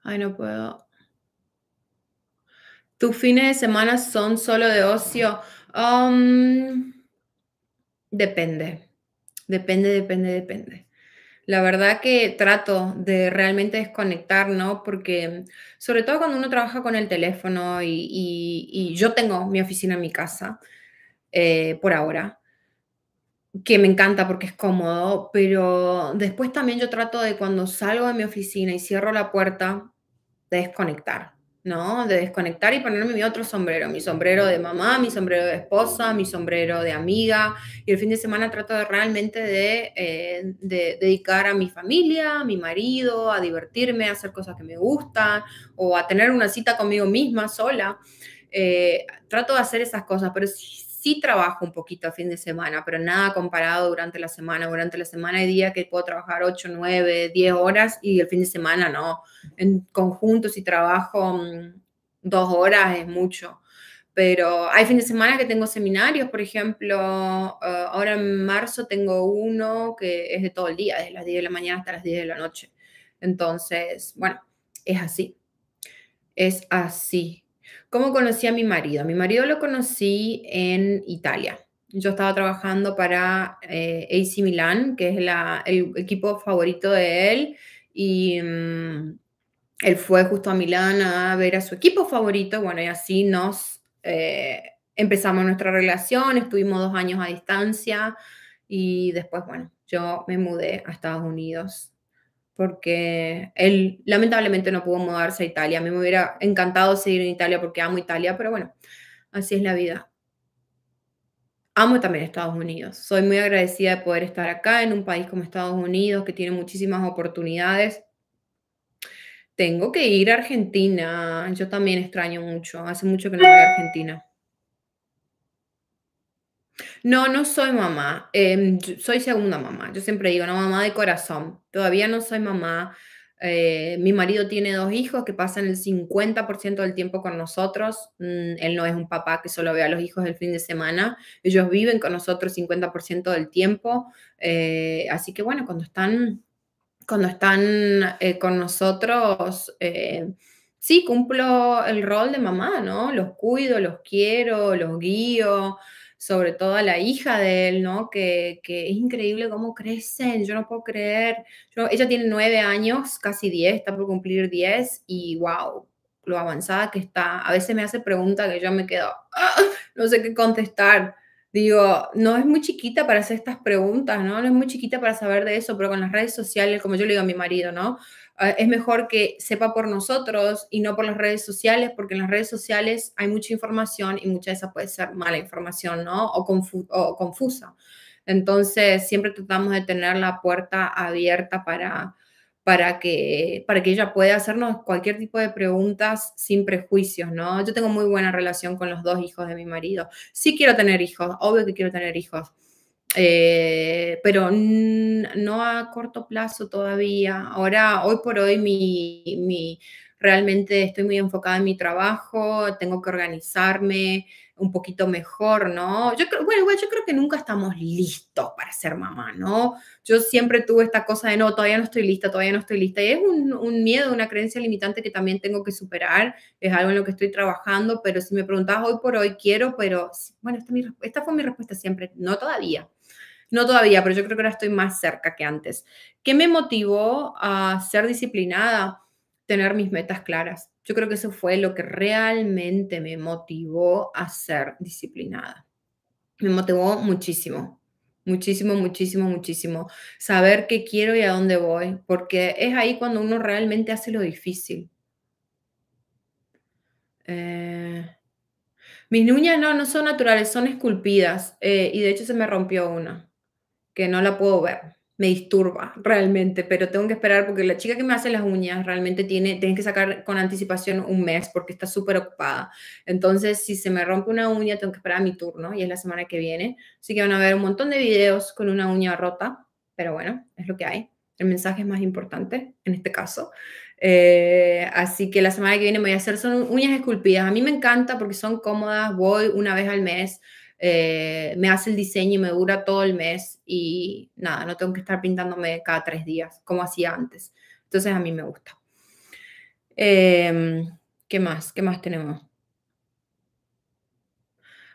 Ay, no puedo ¿Tus fines de semana son solo de ocio? Um, depende, depende, depende, depende. La verdad que trato de realmente desconectar, ¿no? Porque sobre todo cuando uno trabaja con el teléfono y, yo tengo mi oficina en mi casa eh, por ahora, que me encanta porque es cómodo, pero después también yo trato de cuando salgo de mi oficina y cierro la puerta, desconectar, ¿no? De desconectar y ponerme mi otro sombrero, mi sombrero de mamá, mi sombrero de esposa, mi sombrero de amiga. Y el fin de semana trato de realmente de, eh, dedicar a mi familia, a mi marido, a divertirme, a hacer cosas que me gustan o a tener una cita conmigo misma sola. Eh, trato de hacer esas cosas, pero sí trabajo un poquito a fin de semana, pero nada comparado durante la semana. Durante la semana hay días que puedo trabajar 8, 9, 10 horas y el fin de semana no. En conjunto, si trabajo mm, dos horas es mucho. Pero hay fin de semana que tengo seminarios, por ejemplo, eh, ahora en marzo tengo uno que es de todo el día, desde las 10 de la mañana hasta las 10 de la noche. Entonces, bueno, es así. Es así. ¿Cómo conocí a mi marido? mi marido lo conocí en Italia. Yo estaba trabajando para eh, AC Milan, que es el equipo favorito de él, y mm, él fue justo a Milán a ver a su equipo favorito, bueno, y así nos eh, empezamos nuestra relación, estuvimos dos años a distancia, y después, bueno, yo me mudé a Estados Unidos porque él lamentablemente no pudo mudarse a Italia. A mí me hubiera encantado seguir en Italia porque amo Italia, pero bueno, así es la vida. Amo también Estados Unidos. Soy muy agradecida de poder estar acá en un país como Estados Unidos que tiene muchísimas oportunidades. Tengo que ir a Argentina. Yo también extraño mucho. Hace mucho que no voy a Argentina. No, no soy mamá, em, soy segunda mamá. Yo siempre digo, no mamá de corazón, todavía no soy mamá. Eh, mi marido tiene dos hijos que pasan el 50% del tiempo con nosotros. Mm, él no es un papá que solo ve a los hijos el fin de semana. Ellos viven con nosotros 50% del tiempo. Eh, así que bueno, cuando están, cuando están eh, con nosotros, sí, cumplo el rol de mamá, ¿no? Los cuido, los quiero, los guío sobre todo a la hija de él, ¿no? Que, que es increíble cómo crecen, yo no puedo creer. Yo, ella tiene nueve años, casi diez, está por cumplir diez y wow, lo avanzada que está. A veces me hace preguntas que yo me quedo, ah, no sé qué contestar. Digo, no es muy chiquita para hacer estas preguntas, ¿no? No es muy chiquita para saber de eso, pero con las redes sociales, como yo le digo a mi marido, ¿no? Eh, es mejor que sepa por nosotros y no por las redes sociales, porque en las redes sociales hay mucha información y mucha de esa puede ser mala información, ¿no? O, confusa. Entonces, siempre tratamos de tener la puerta abierta para, que, ella pueda hacernos cualquier tipo de preguntas sin prejuicios, ¿no? Yo tengo muy buena relación con los dos hijos de mi marido. Sí quiero tener hijos, obvio que quiero tener hijos eh, pero no a corto plazo todavía. Ahora, hoy por hoy, mi, mi, realmente estoy muy enfocada en mi trabajo, tengo que organizarme un poquito mejor, ¿no? Yo creo, bueno, yo creo que nunca estamos listos para ser mamá, ¿no? Yo siempre tuve esta cosa de, no, todavía no estoy lista, todavía no estoy lista. Y es un, miedo, una creencia limitante que también tengo que superar, es algo en lo que estoy trabajando, pero si me preguntabas hoy por hoy, quiero, pero bueno, esta fue mi respuesta siempre, no todavía. No todavía, pero yo creo que ahora estoy más cerca que antes. ¿Qué me motivó a ser disciplinada? Tener mis metas claras. Yo creo que eso fue lo que realmente me motivó a ser disciplinada. Me motivó muchísimo, muchísimo, muchísimo, muchísimo. Saber qué quiero y a dónde voy, porque es ahí cuando uno realmente hace lo difícil. Eh, mis uñas no, no son naturales, son esculpidas. Eh, y de hecho se me rompió una que no la puedo ver. Me disturba realmente, pero tengo que esperar porque la chica que me hace las uñas realmente tiene, tienes que sacar con anticipación un mes porque está súper ocupada. Entonces, si se me rompe una uña, tengo que esperar mi turno y es la semana que viene. Así que van a ver un montón de videos con una uña rota, pero bueno, es lo que hay. El mensaje es más importante en este caso. Eh, así que la semana que viene voy a hacer son uñas esculpidas. A mí me encanta porque son cómodas, voy una vez al mes eh, me hace el diseño y me dura todo el mes y nada, no tengo que estar pintándome cada tres días como hacía antes. Entonces a mí me gusta. Em, ¿Qué más? ¿Qué más tenemos?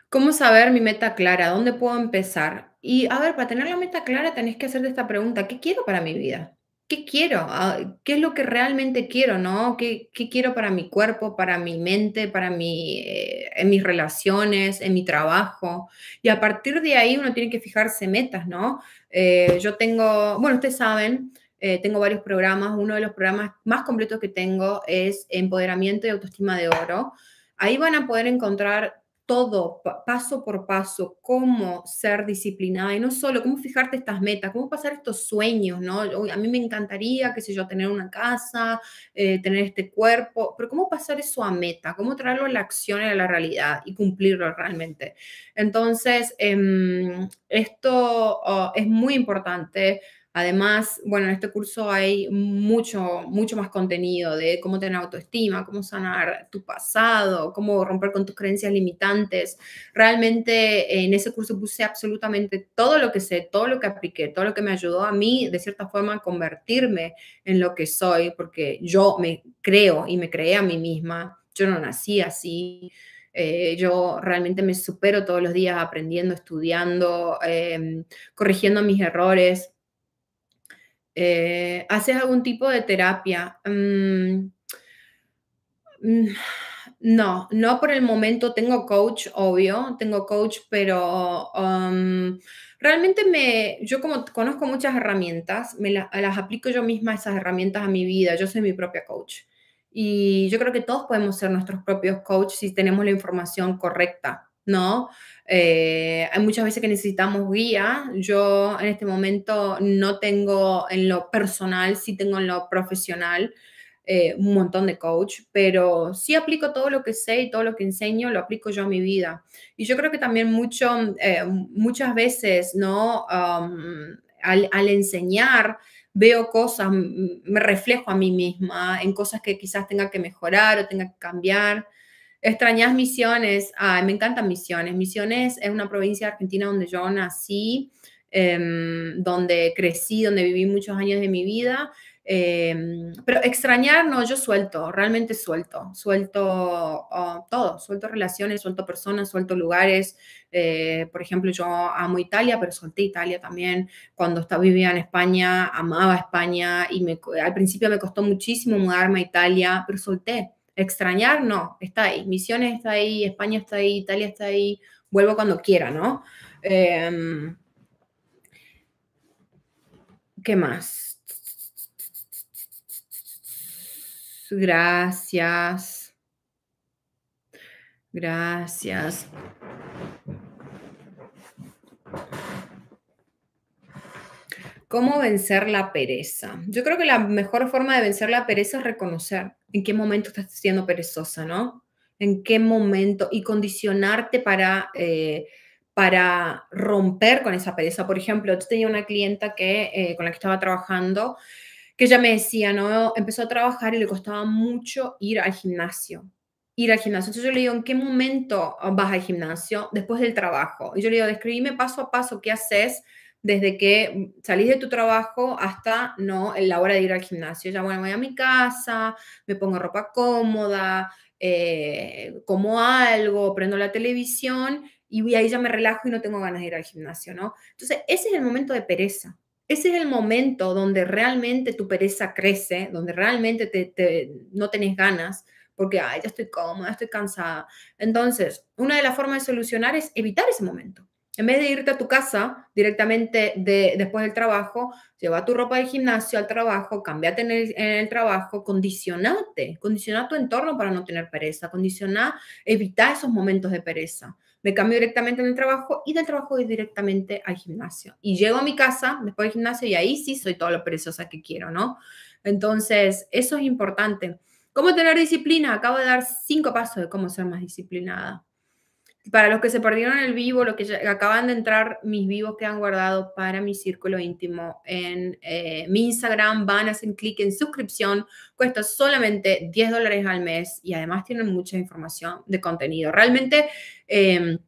¿Cómo saber mi meta clara? ¿Dónde puedo empezar? Y a ver, para tener la meta clara tenés que hacerte esta pregunta. ¿Qué quiero para mi vida? ¿qué quiero? Ah, ¿Qué es lo que realmente quiero? ¿no? ¿Qué, quiero para mi cuerpo, para mi mente, para mi, eh, en mis relaciones, en mi trabajo? Y a partir de ahí uno tiene que fijarse metas, ¿no? Eh, yo tengo, bueno, ustedes saben, eh, tengo varios programas. Uno de los programas más completos que tengo es Empoderamiento y Autoestima de Oro. Ahí van a poder encontrar todo paso por paso, cómo ser disciplinada y no solo cómo fijarte estas metas, cómo pasar estos sueños, ¿no? A mí me encantaría, qué sé yo, tener una casa, eh, tener este cuerpo, pero cómo pasar eso a meta, cómo traerlo a la acción y a la realidad y cumplirlo realmente. Entonces, em, esto oh, es muy importante Además, bueno, en este curso hay mucho, mucho más contenido de cómo tener autoestima, cómo sanar tu pasado, cómo romper con tus creencias limitantes. Realmente en ese curso puse absolutamente todo lo que sé, todo lo que apliqué, todo lo que me ayudó a mí, de cierta forma, a convertirme en lo que soy, porque yo me creo y me creé a mí misma. Yo no nací así. Eh, yo realmente me supero todos los días aprendiendo, estudiando, em, corrigiendo mis errores eh, ¿Haces algún tipo de terapia? Mm, mm, no, no por el momento. Tengo coach, obvio, tengo coach, pero um, realmente me, yo como conozco muchas herramientas, me las aplico yo misma esas herramientas a mi vida. Yo soy mi propia coach. Y yo creo que todos podemos ser nuestros propios coaches si tenemos la información correcta, ¿no? Eh, hay muchas veces que necesitamos guía. Yo en este momento no tengo en lo personal, sí tengo en lo profesional eh, un montón de coach, pero sí aplico todo lo que sé y todo lo que enseño, lo aplico yo a mi vida. Y yo creo que también mucho, eh, muchas veces, ¿no? Um, al enseñar, veo cosas, me reflejo a mí misma en cosas que quizás tenga que mejorar o tenga que cambiar. Extrañas Misiones, ah, me encantan Misiones. Misiones es una provincia argentina donde yo nací, em, donde crecí, donde viví muchos años de mi vida. Em, pero extrañar, no, yo suelto, realmente suelto, suelto oh, todo, suelto relaciones, suelto personas, suelto lugares. Eh, por ejemplo, yo amo Italia, pero solté Italia también. Cuando estaba, vivía en España, amaba España y al principio me costó muchísimo mudarme a Italia, pero solté, Extrañar, no, está ahí. Misiones está ahí, España está ahí, Italia está ahí, vuelvo cuando quiera, ¿no? Em, ¿Qué más? Gracias. Gracias. ¿Cómo vencer la pereza? Yo creo que la mejor forma de vencer la pereza es reconocer en qué momento estás siendo perezosa, ¿no? En qué momento y condicionarte para, eh, para romper con esa pereza. Por ejemplo, yo tenía una clienta que, eh, con la que estaba trabajando que ella me decía, ¿no? Empezó a trabajar y le costaba mucho ir al gimnasio ir al gimnasio. Entonces yo le digo, ¿en qué momento vas al gimnasio? Después del trabajo. Y yo le digo, describime paso a paso qué haces desde que salís de tu trabajo hasta no la hora de ir al gimnasio. Ya bueno, voy a mi casa, me pongo ropa cómoda, eh, como algo, prendo la televisión y ahí ya me relajo y no tengo ganas de ir al gimnasio, ¿no? Entonces, ese es el momento de pereza. Ese es el momento donde realmente tu pereza crece, donde realmente te, no tenés ganas, porque Ay, ya estoy cómoda, estoy cansada. Entonces, una de las formas de solucionar es evitar ese momento. En vez de irte a tu casa directamente de, después del trabajo, lleva tu ropa del gimnasio al trabajo, cámbiate en el, trabajo, condicionate, condiciona tu entorno para no tener pereza, condiciona, evita esos momentos de pereza. Me cambio directamente en el trabajo y del trabajo voy directamente al gimnasio. Y llego a mi casa después del gimnasio y ahí sí soy toda la perezosa que quiero, ¿no? Entonces, eso es importante. ¿Cómo tener disciplina? Acabo de dar cinco pasos de cómo ser más disciplinada. Para los que se perdieron el vivo, los que acaban de entrar, mis vivos que han guardado para mi círculo íntimo en eh, mi Instagram. Van a hacer clic en suscripción. Cuesta solamente 10 dólares al mes y además tienen mucha información de contenido. Realmente... Em,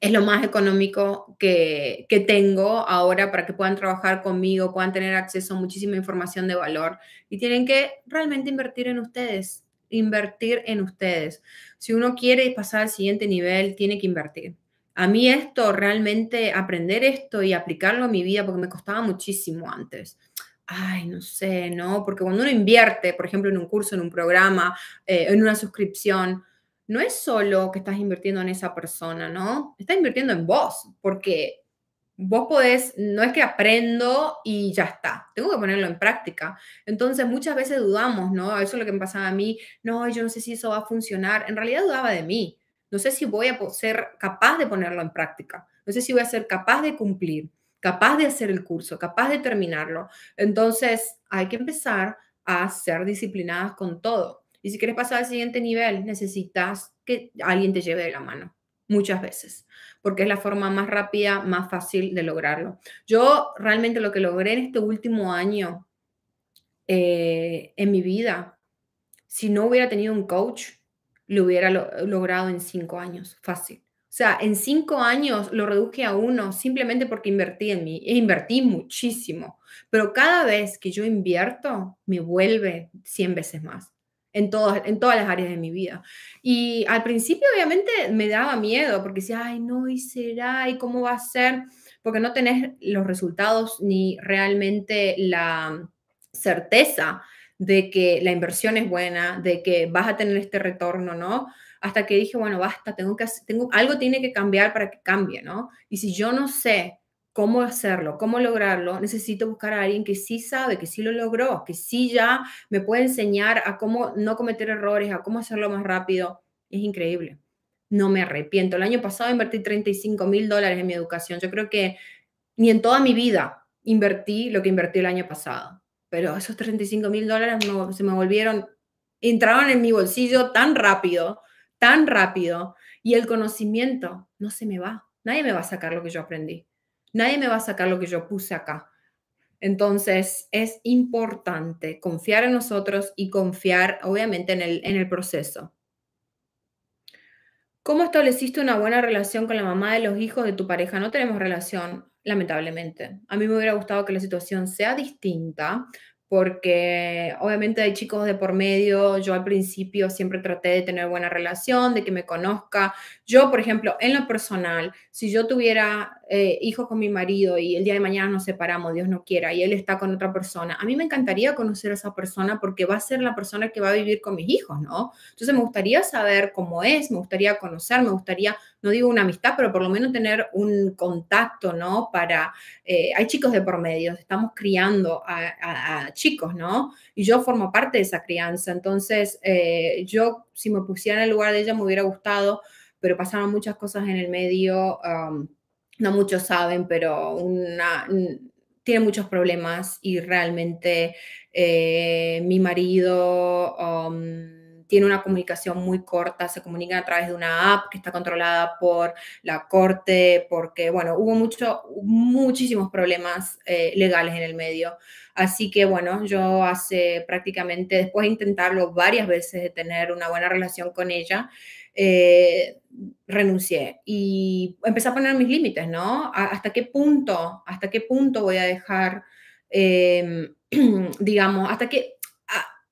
es lo más económico que, que, tengo ahora para que puedan trabajar conmigo, puedan tener acceso a muchísima información de valor y tienen que realmente invertir en ustedes invertir en ustedes. Si uno quiere pasar al siguiente nivel, tiene que invertir. A mí esto, realmente aprender esto y aplicarlo a mi vida, porque me costaba muchísimo antes. Ay, no sé, ¿no? Porque cuando uno invierte, por ejemplo, en un curso, en un programa, eh, en una suscripción, no es solo que estás invirtiendo en esa persona, ¿no? Estás invirtiendo en vos, porque vos podés, no es que aprendo y ya está, tengo que ponerlo en práctica. Entonces muchas veces dudamos, ¿no? Eso es lo que me pasaba a mí, no, yo no sé si eso va a funcionar, en realidad dudaba de mí, no sé si voy a ser capaz de ponerlo en práctica, no sé si voy a ser capaz de cumplir, capaz de hacer el curso, capaz de terminarlo. Entonces hay que empezar a ser disciplinadas con todo. Y si quieres pasar al siguiente nivel, necesitas que alguien te lleve de la mano muchas veces, porque es la forma más rápida, más fácil de lograrlo. Yo realmente lo que logré en este último año eh, en mi vida, si no hubiera tenido un coach, lo hubiera eh, logrado en cinco años, fácil. O sea, en cinco años lo reduje a uno simplemente porque invertí en mí. E invertí muchísimo. Pero cada vez que yo invierto, me vuelve 100 veces más en, todas en todas las áreas de mi vida. Y al principio obviamente me daba miedo porque decía, ay, no, ¿y será? ¿Y cómo va a ser? Porque no tenés los resultados ni realmente la certeza de que la inversión es buena, de que vas a tener este retorno, ¿no? Hasta que dije, bueno, basta, tengo que, tengo, algo tiene que cambiar para que cambie, ¿no? Y si yo no sé cómo hacerlo, cómo lograrlo, necesito buscar a alguien que sí sabe, que sí lo logró, que sí ya me puede enseñar a cómo no cometer errores, a cómo hacerlo más rápido. Es increíble. No me arrepiento. El año pasado invertí 35 mil dólares en mi educación. Yo creo que ni en toda mi vida invertí lo que invertí el año pasado. Pero esos 35 mil dólares se me volvieron, entraron en mi bolsillo tan rápido, tan rápido. Y el conocimiento no se me va. Nadie me va a sacar lo que yo aprendí. Nadie me va a sacar lo que yo puse acá. Entonces, es importante confiar en nosotros y confiar, obviamente, en el, en el proceso. ¿Cómo estableciste una buena relación con la mamá de los hijos de tu pareja? No tenemos relación, lamentablemente. A mí me hubiera gustado que la situación sea distinta, porque obviamente hay chicos de por medio, yo al principio siempre traté de tener buena relación, de que me conozca, yo, por ejemplo, en lo personal, si yo tuviera eh, hijos con mi marido y el día de mañana nos separamos, Dios no quiera, y él está con otra persona, a mí me encantaría conocer a esa persona porque va a ser la persona que va a vivir con mis hijos, ¿no? Entonces me gustaría saber cómo es, me gustaría conocer, me gustaría, no digo una amistad, pero por lo menos tener un contacto, ¿no? Para, eh, hay chicos de por medio, estamos criando a, chicos, ¿no? Y yo formo parte de esa crianza, entonces eh, yo, si me pusiera en el lugar de ella, me hubiera gustado pero pasaban muchas cosas en el medio, um, no muchos saben, pero tiene muchos problemas y realmente eh, mi marido... Um, tiene una comunicación muy corta, se comunica a través de una app que está controlada por la corte, porque, bueno, hubo mucho, muchísimos problemas eh, legales en el medio. Así que, bueno, yo hace prácticamente, después de intentarlo varias veces, de tener una buena relación con ella, eh, renuncié y empecé a poner mis límites, ¿no? ¿Hasta qué punto, hasta qué punto voy a dejar, em, [CLEARS THROAT] digamos, hasta que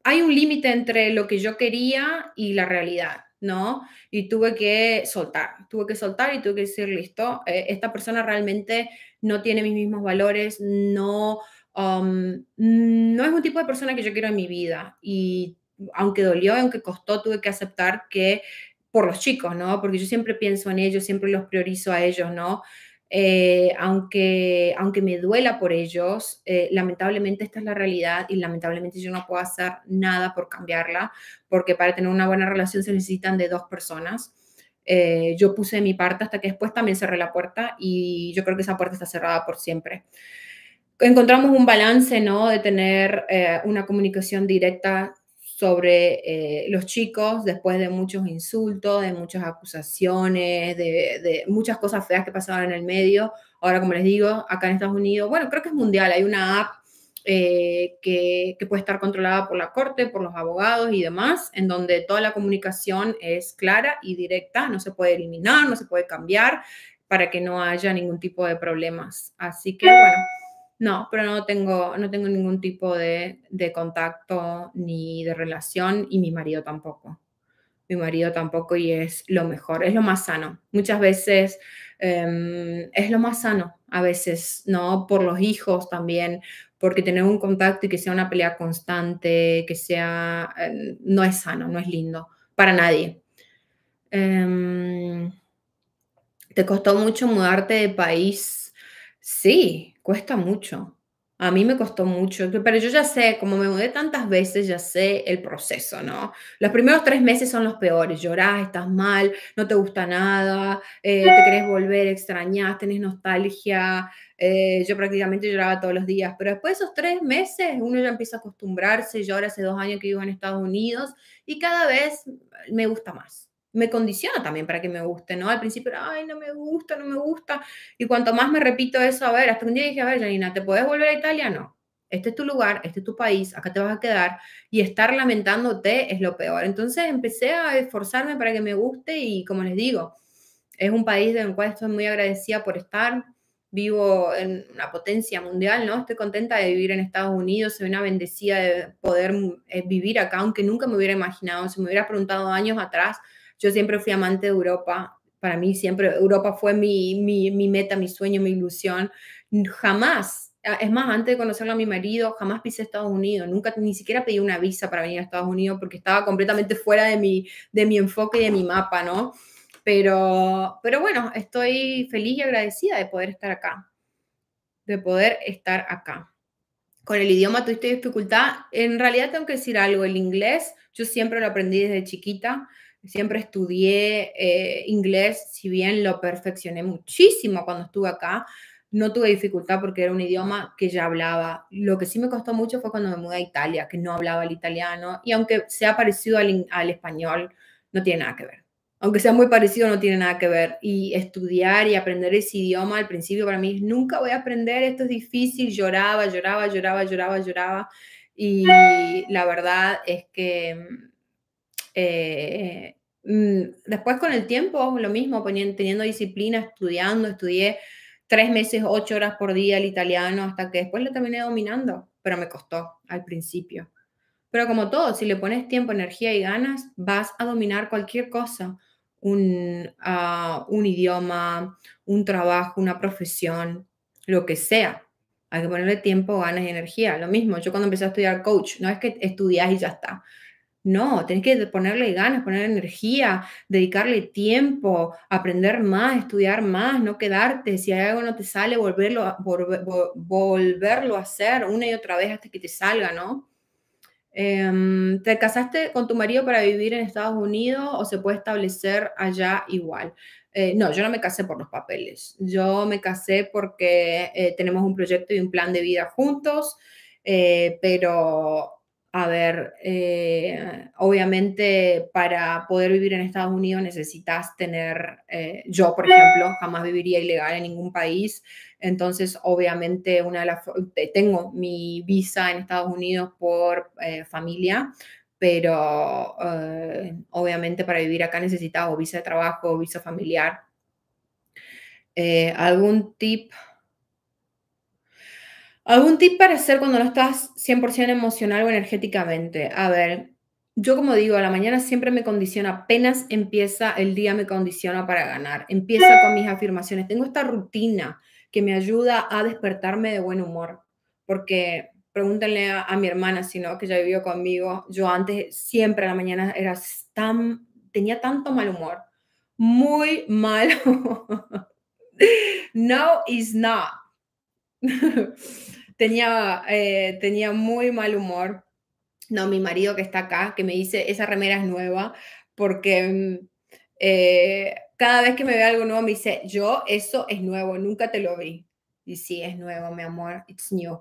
hay un límite entre lo que yo quería y la realidad, ¿no? Y tuve que soltar, tuve que soltar y tuve que decir, listo, eh, esta persona realmente no tiene mis mismos valores, no, um, no es un tipo de persona que yo quiero en mi vida. Y aunque dolió, aunque costó, tuve que aceptar que por los chicos, ¿no? Porque yo siempre pienso en ellos, siempre los priorizo a ellos, ¿no? Eh, aunque, aunque me duela por ellos, eh, lamentablemente esta es la realidad y lamentablemente yo no puedo hacer nada por cambiarla, porque para tener una buena relación se necesitan de dos personas. Eh, yo puse mi parte hasta que después también cerré la puerta y yo creo que esa puerta está cerrada por siempre. Encontramos un balance, ¿no? De tener una comunicación directa sobre eh, los chicos después de muchos insultos, de muchas acusaciones, de, muchas cosas feas que pasaban en el medio. Ahora, como les digo, acá en Estados Unidos, bueno, creo que es mundial, hay una app eh, que, que, puede estar controlada por la corte, por los abogados y demás, en donde toda la comunicación es clara y directa, no se puede eliminar, no se puede cambiar para que no haya ningún tipo de problemas. Así que, bueno. No, pero no tengo, no tengo ningún tipo de, contacto ni de relación y mi marido tampoco. Mi marido tampoco y es lo mejor, es lo más sano. Muchas veces em, es lo más sano, a veces, ¿no? Por los hijos también, porque tener un contacto y que sea una pelea constante, que sea, em, no es sano, no es lindo para nadie. Em, ¿Te costó mucho mudarte de país? Sí, cuesta mucho. A mí me costó mucho, pero yo ya sé, como me mudé tantas veces, ya sé el proceso, ¿no? Los primeros tres meses son los peores, llorás, estás mal, no te gusta nada, eh, te querés volver, extrañás, tenés nostalgia, eh, yo prácticamente lloraba todos los días, pero después de esos tres meses uno ya empieza a acostumbrarse, yo ahora hace dos años que vivo en Estados Unidos y cada vez me gusta más me condiciona también para que me guste, ¿no? Al principio era, ay, no me gusta, no me gusta. Y cuanto más me repito eso, a ver, hasta un día dije, a ver, Janina, ¿te puedes volver a Italia? No. Este es tu lugar, este es tu país, acá te vas a quedar y estar lamentándote es lo peor. Entonces empecé a esforzarme para que me guste y como les digo, es un país del cual estoy muy agradecida por estar. Vivo en una potencia mundial, ¿no? Estoy contenta de vivir en Estados Unidos, soy una bendecida de poder eh, vivir acá, aunque nunca me hubiera imaginado, Se me hubiera preguntado años atrás, yo siempre fui amante de Europa. Para mí siempre Europa fue mi, mi, mi meta, mi sueño, mi ilusión. Jamás es más, antes de conocerlo a mi marido, jamás pisé Estados Unidos, nunca ni siquiera pedí una visa para venir a Estados Unidos porque estaba completamente fuera de mi, de mi enfoque y de mi mapa, ¿no? Pero, pero bueno, estoy feliz y agradecida de poder estar acá, de poder estar acá. Con el idioma tuviste dificultad. En realidad tengo que decir algo, el inglés yo siempre lo aprendí desde chiquita. Siempre estudié eh, inglés, si bien lo perfeccioné muchísimo cuando estuve acá, no tuve dificultad porque era un idioma que ya hablaba. Lo que sí me costó mucho fue cuando me mudé a Italia, que no hablaba el italiano y aunque sea parecido al, al español, no tiene nada que ver. Aunque sea muy parecido, no tiene nada que ver. Y estudiar y aprender ese idioma al principio para mí, nunca voy a aprender, esto es difícil, lloraba, lloraba, lloraba, lloraba, lloraba. Y la verdad es que eh, Mm, después con el tiempo, lo mismo, teniendo disciplina, estudiando, estudié tres meses, ocho horas por día el italiano, hasta que después lo terminé dominando, pero me costó al principio. Pero como todo, si le pones tiempo, energía y ganas, vas a dominar cualquier cosa, un, ah, un idioma, un trabajo, una profesión, lo que sea. Hay que ponerle tiempo, ganas y energía. Lo mismo, yo cuando empecé a estudiar coach, no es que estudias y ya está no, tenés que ponerle ganas, poner energía, dedicarle tiempo, aprender más, estudiar más, no quedarte. Si algo no te sale, volverlo a, volverlo a hacer una y otra vez hasta que te salga, ¿no? Em, ¿Te casaste con tu marido para vivir en Estados Unidos o se puede establecer allá igual? Eh, no, yo no me casé por los papeles. Yo me casé porque eh, tenemos un proyecto y un plan de vida juntos, eh, pero a ver, eh, obviamente para poder vivir en Estados Unidos necesitas tener, eh, yo por ejemplo, jamás viviría ilegal en ningún país, entonces obviamente una de las, tengo mi visa en Estados Unidos por eh, familia, pero obviamente para vivir acá necesitas o visa de trabajo o visa familiar. ¿Algún tip? ¿Algún tip para hacer cuando no estás 100% emocional o energéticamente? A ver, yo como digo, a la mañana siempre me condiciona, apenas empieza el día me condiciona para ganar. Empieza con mis afirmaciones. Tengo esta rutina que me ayuda a despertarme de buen humor, porque pregúntenle a, mi hermana, si no, que ya vivió conmigo, yo antes siempre a la mañana era tan, tenía tanto mal humor, muy malo. [LAUGHS] no es not [LAUGHS] tenía, eh, tenía muy mal humor. No, mi marido que está acá, que me dice, esa remera es nueva, porque mm, eh, cada vez que me ve algo nuevo me dice, yo, eso es nuevo, nunca te lo vi. Y sí, es nuevo, mi amor, it's new.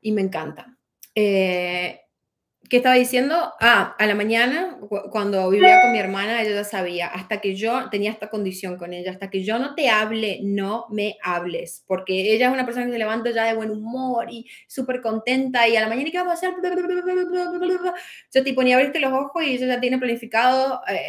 Y me encanta. Eh, ¿Qué estaba diciendo? Ah, a la mañana, cuando vivía con mi hermana, ella ya sabía, hasta que yo tenía esta condición con ella, hasta que yo no te hable, no me hables, porque ella es una persona que se levanta ya de buen humor y súper contenta y a la mañana, ¿qué vamos a hacer? Yo ponía a abrirte los ojos y ella ya tiene planificado eh,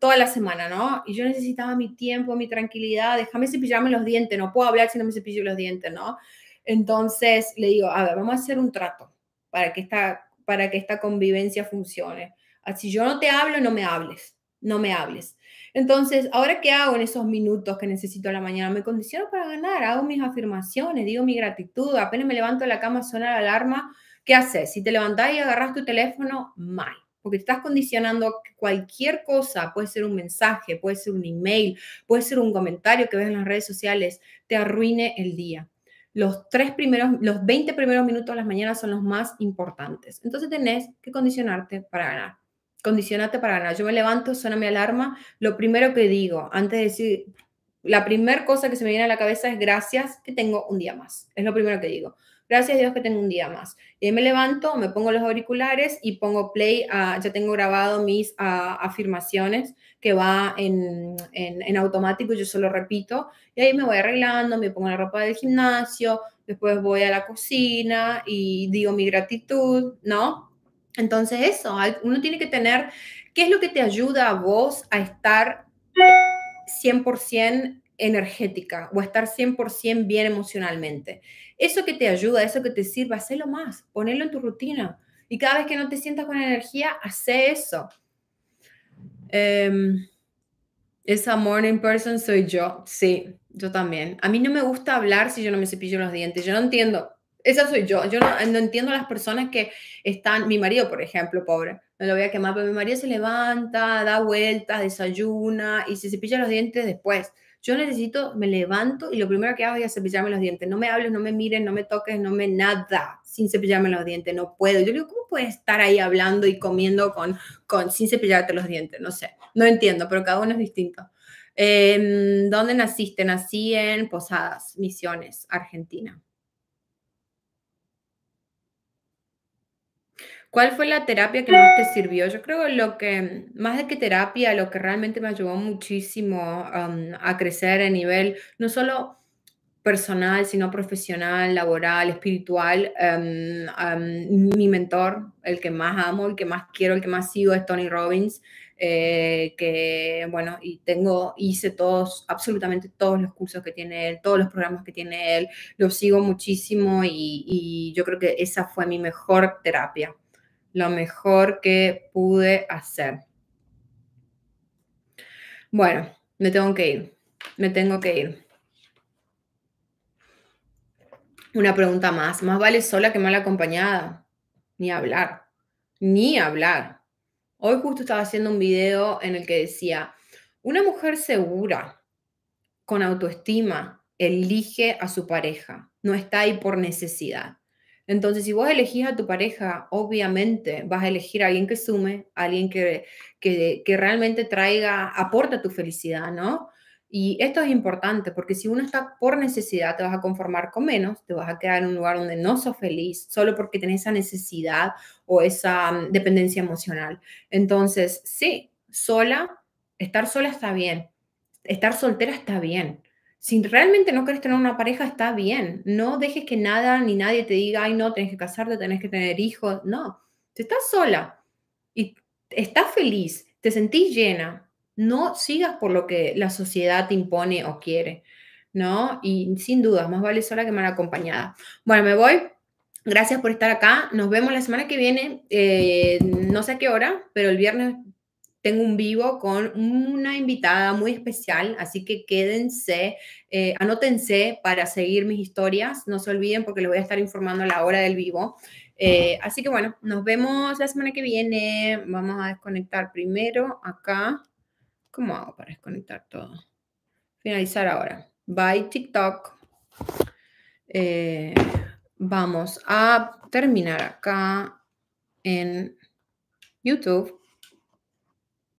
toda la semana, ¿no? Y yo necesitaba mi tiempo, mi tranquilidad, déjame cepillarme los dientes, no puedo hablar si no me cepillo los dientes, ¿no? Entonces le digo, a ver, vamos a hacer un trato para que esta para que esta convivencia funcione. Ah, si yo no te hablo, no me hables, no me hables. Entonces, ¿ahora qué hago en esos minutos que necesito a la mañana? Me condiciono para ganar, hago mis afirmaciones, digo mi gratitud, apenas me levanto de la cama, suena la alarma, ¿qué haces? Si te levantás y agarras tu teléfono, mal, porque te estás condicionando cualquier cosa, puede ser un mensaje, puede ser un email, puede ser un comentario que ves en las redes sociales, te arruine el día los tres primeros, los 20 primeros minutos de las mañanas son los más importantes. Entonces tenés que condicionarte para ganar. Condicionate para ganar. Yo me levanto, suena mi alarma. Lo primero que digo, antes de decir, la primera cosa que se me viene a la cabeza es gracias que tengo un día más. Es lo primero que digo. Gracias a Dios que tengo un día más. Y me levanto, me pongo los auriculares y pongo play. ya tengo grabado mis ah, afirmaciones que va en, en, en automático, yo solo repito, y ahí me voy arreglando, me pongo la ropa del gimnasio, después voy a la cocina y digo mi gratitud, ¿no? Entonces eso, uno tiene que tener, ¿qué es lo que te ayuda a vos a estar 100% energética o a estar 100% bien emocionalmente? Eso que te ayuda, eso que te sirva, hacelo más, ponelo en tu rutina. Y cada vez que no te sientas con energía, haz eso. Em, es esa morning person soy yo, sí, yo también. A mí no me gusta hablar si yo no me cepillo los dientes, yo no entiendo. Esa soy yo, yo no, entiendo las personas que están, mi marido, por ejemplo, pobre, no lo voy a quemar, pero mi marido se levanta, da vueltas, desayuna y se cepilla los dientes después. Yo necesito, me levanto y lo primero que hago es cepillarme los dientes. No me hables, no me miren, no me toques, no me nada sin cepillarme los dientes. No puedo. Yo digo, ¿cómo puedes estar ahí hablando y comiendo con, con, sin cepillarte los dientes? No sé, no entiendo, pero cada uno es distinto. Em, ¿Dónde naciste? Nací en Posadas, Misiones, Argentina. ¿Cuál fue la terapia que más te sirvió? Yo creo lo que, más de que terapia, lo que realmente me ayudó muchísimo um, a crecer a nivel, no solo personal, sino profesional, laboral, espiritual. Um, um, mi mentor, el que más amo, el que más quiero, el que más sigo es Tony Robbins, eh, que bueno, y tengo, hice todos, absolutamente todos los cursos que tiene él, todos los programas que tiene él, Lo sigo muchísimo y yo creo que esa fue mi mejor terapia lo mejor que pude hacer. Bueno, me tengo que ir, me tengo que ir. Una pregunta más, más vale sola que mal acompañada, ni hablar, ni hablar. Hoy justo estaba haciendo un video en el que decía, una mujer segura, con autoestima, elige a su pareja, no está ahí por necesidad. Entonces, si vos elegís a tu pareja, obviamente vas a elegir a alguien que sume, a alguien que, realmente traiga, aporta tu felicidad, ¿no? Y esto es importante porque si uno está por necesidad, te vas a conformar con menos, te vas a quedar en un lugar donde no sos feliz solo porque tenés esa necesidad o esa mm, dependencia emocional. Entonces, sí, sola, estar sola está bien, estar soltera está bien, si realmente no querés tener una pareja, está bien. No dejes que nada ni nadie te diga, ay, no, tenés que casarte, tenés que tener hijos. No, te estás sola y estás feliz, te sentís llena, no sigas por lo que la sociedad te impone o quiere, ¿no? Y sin duda, más vale sola que mal acompañada. Bueno, me voy. Gracias por estar acá. Nos vemos la semana que viene. Eh, no sé a qué hora, pero el viernes tengo un vivo con una invitada muy especial, así que quédense, eh, anótense para seguir mis historias, no se olviden porque les voy a estar informando a la hora del vivo. Eh, así que bueno, nos vemos la semana que viene. Vamos a desconectar primero acá. ¿Cómo hago para desconectar todo? Finalizar ahora. Bye TikTok. Eh, vamos a terminar acá en YouTube.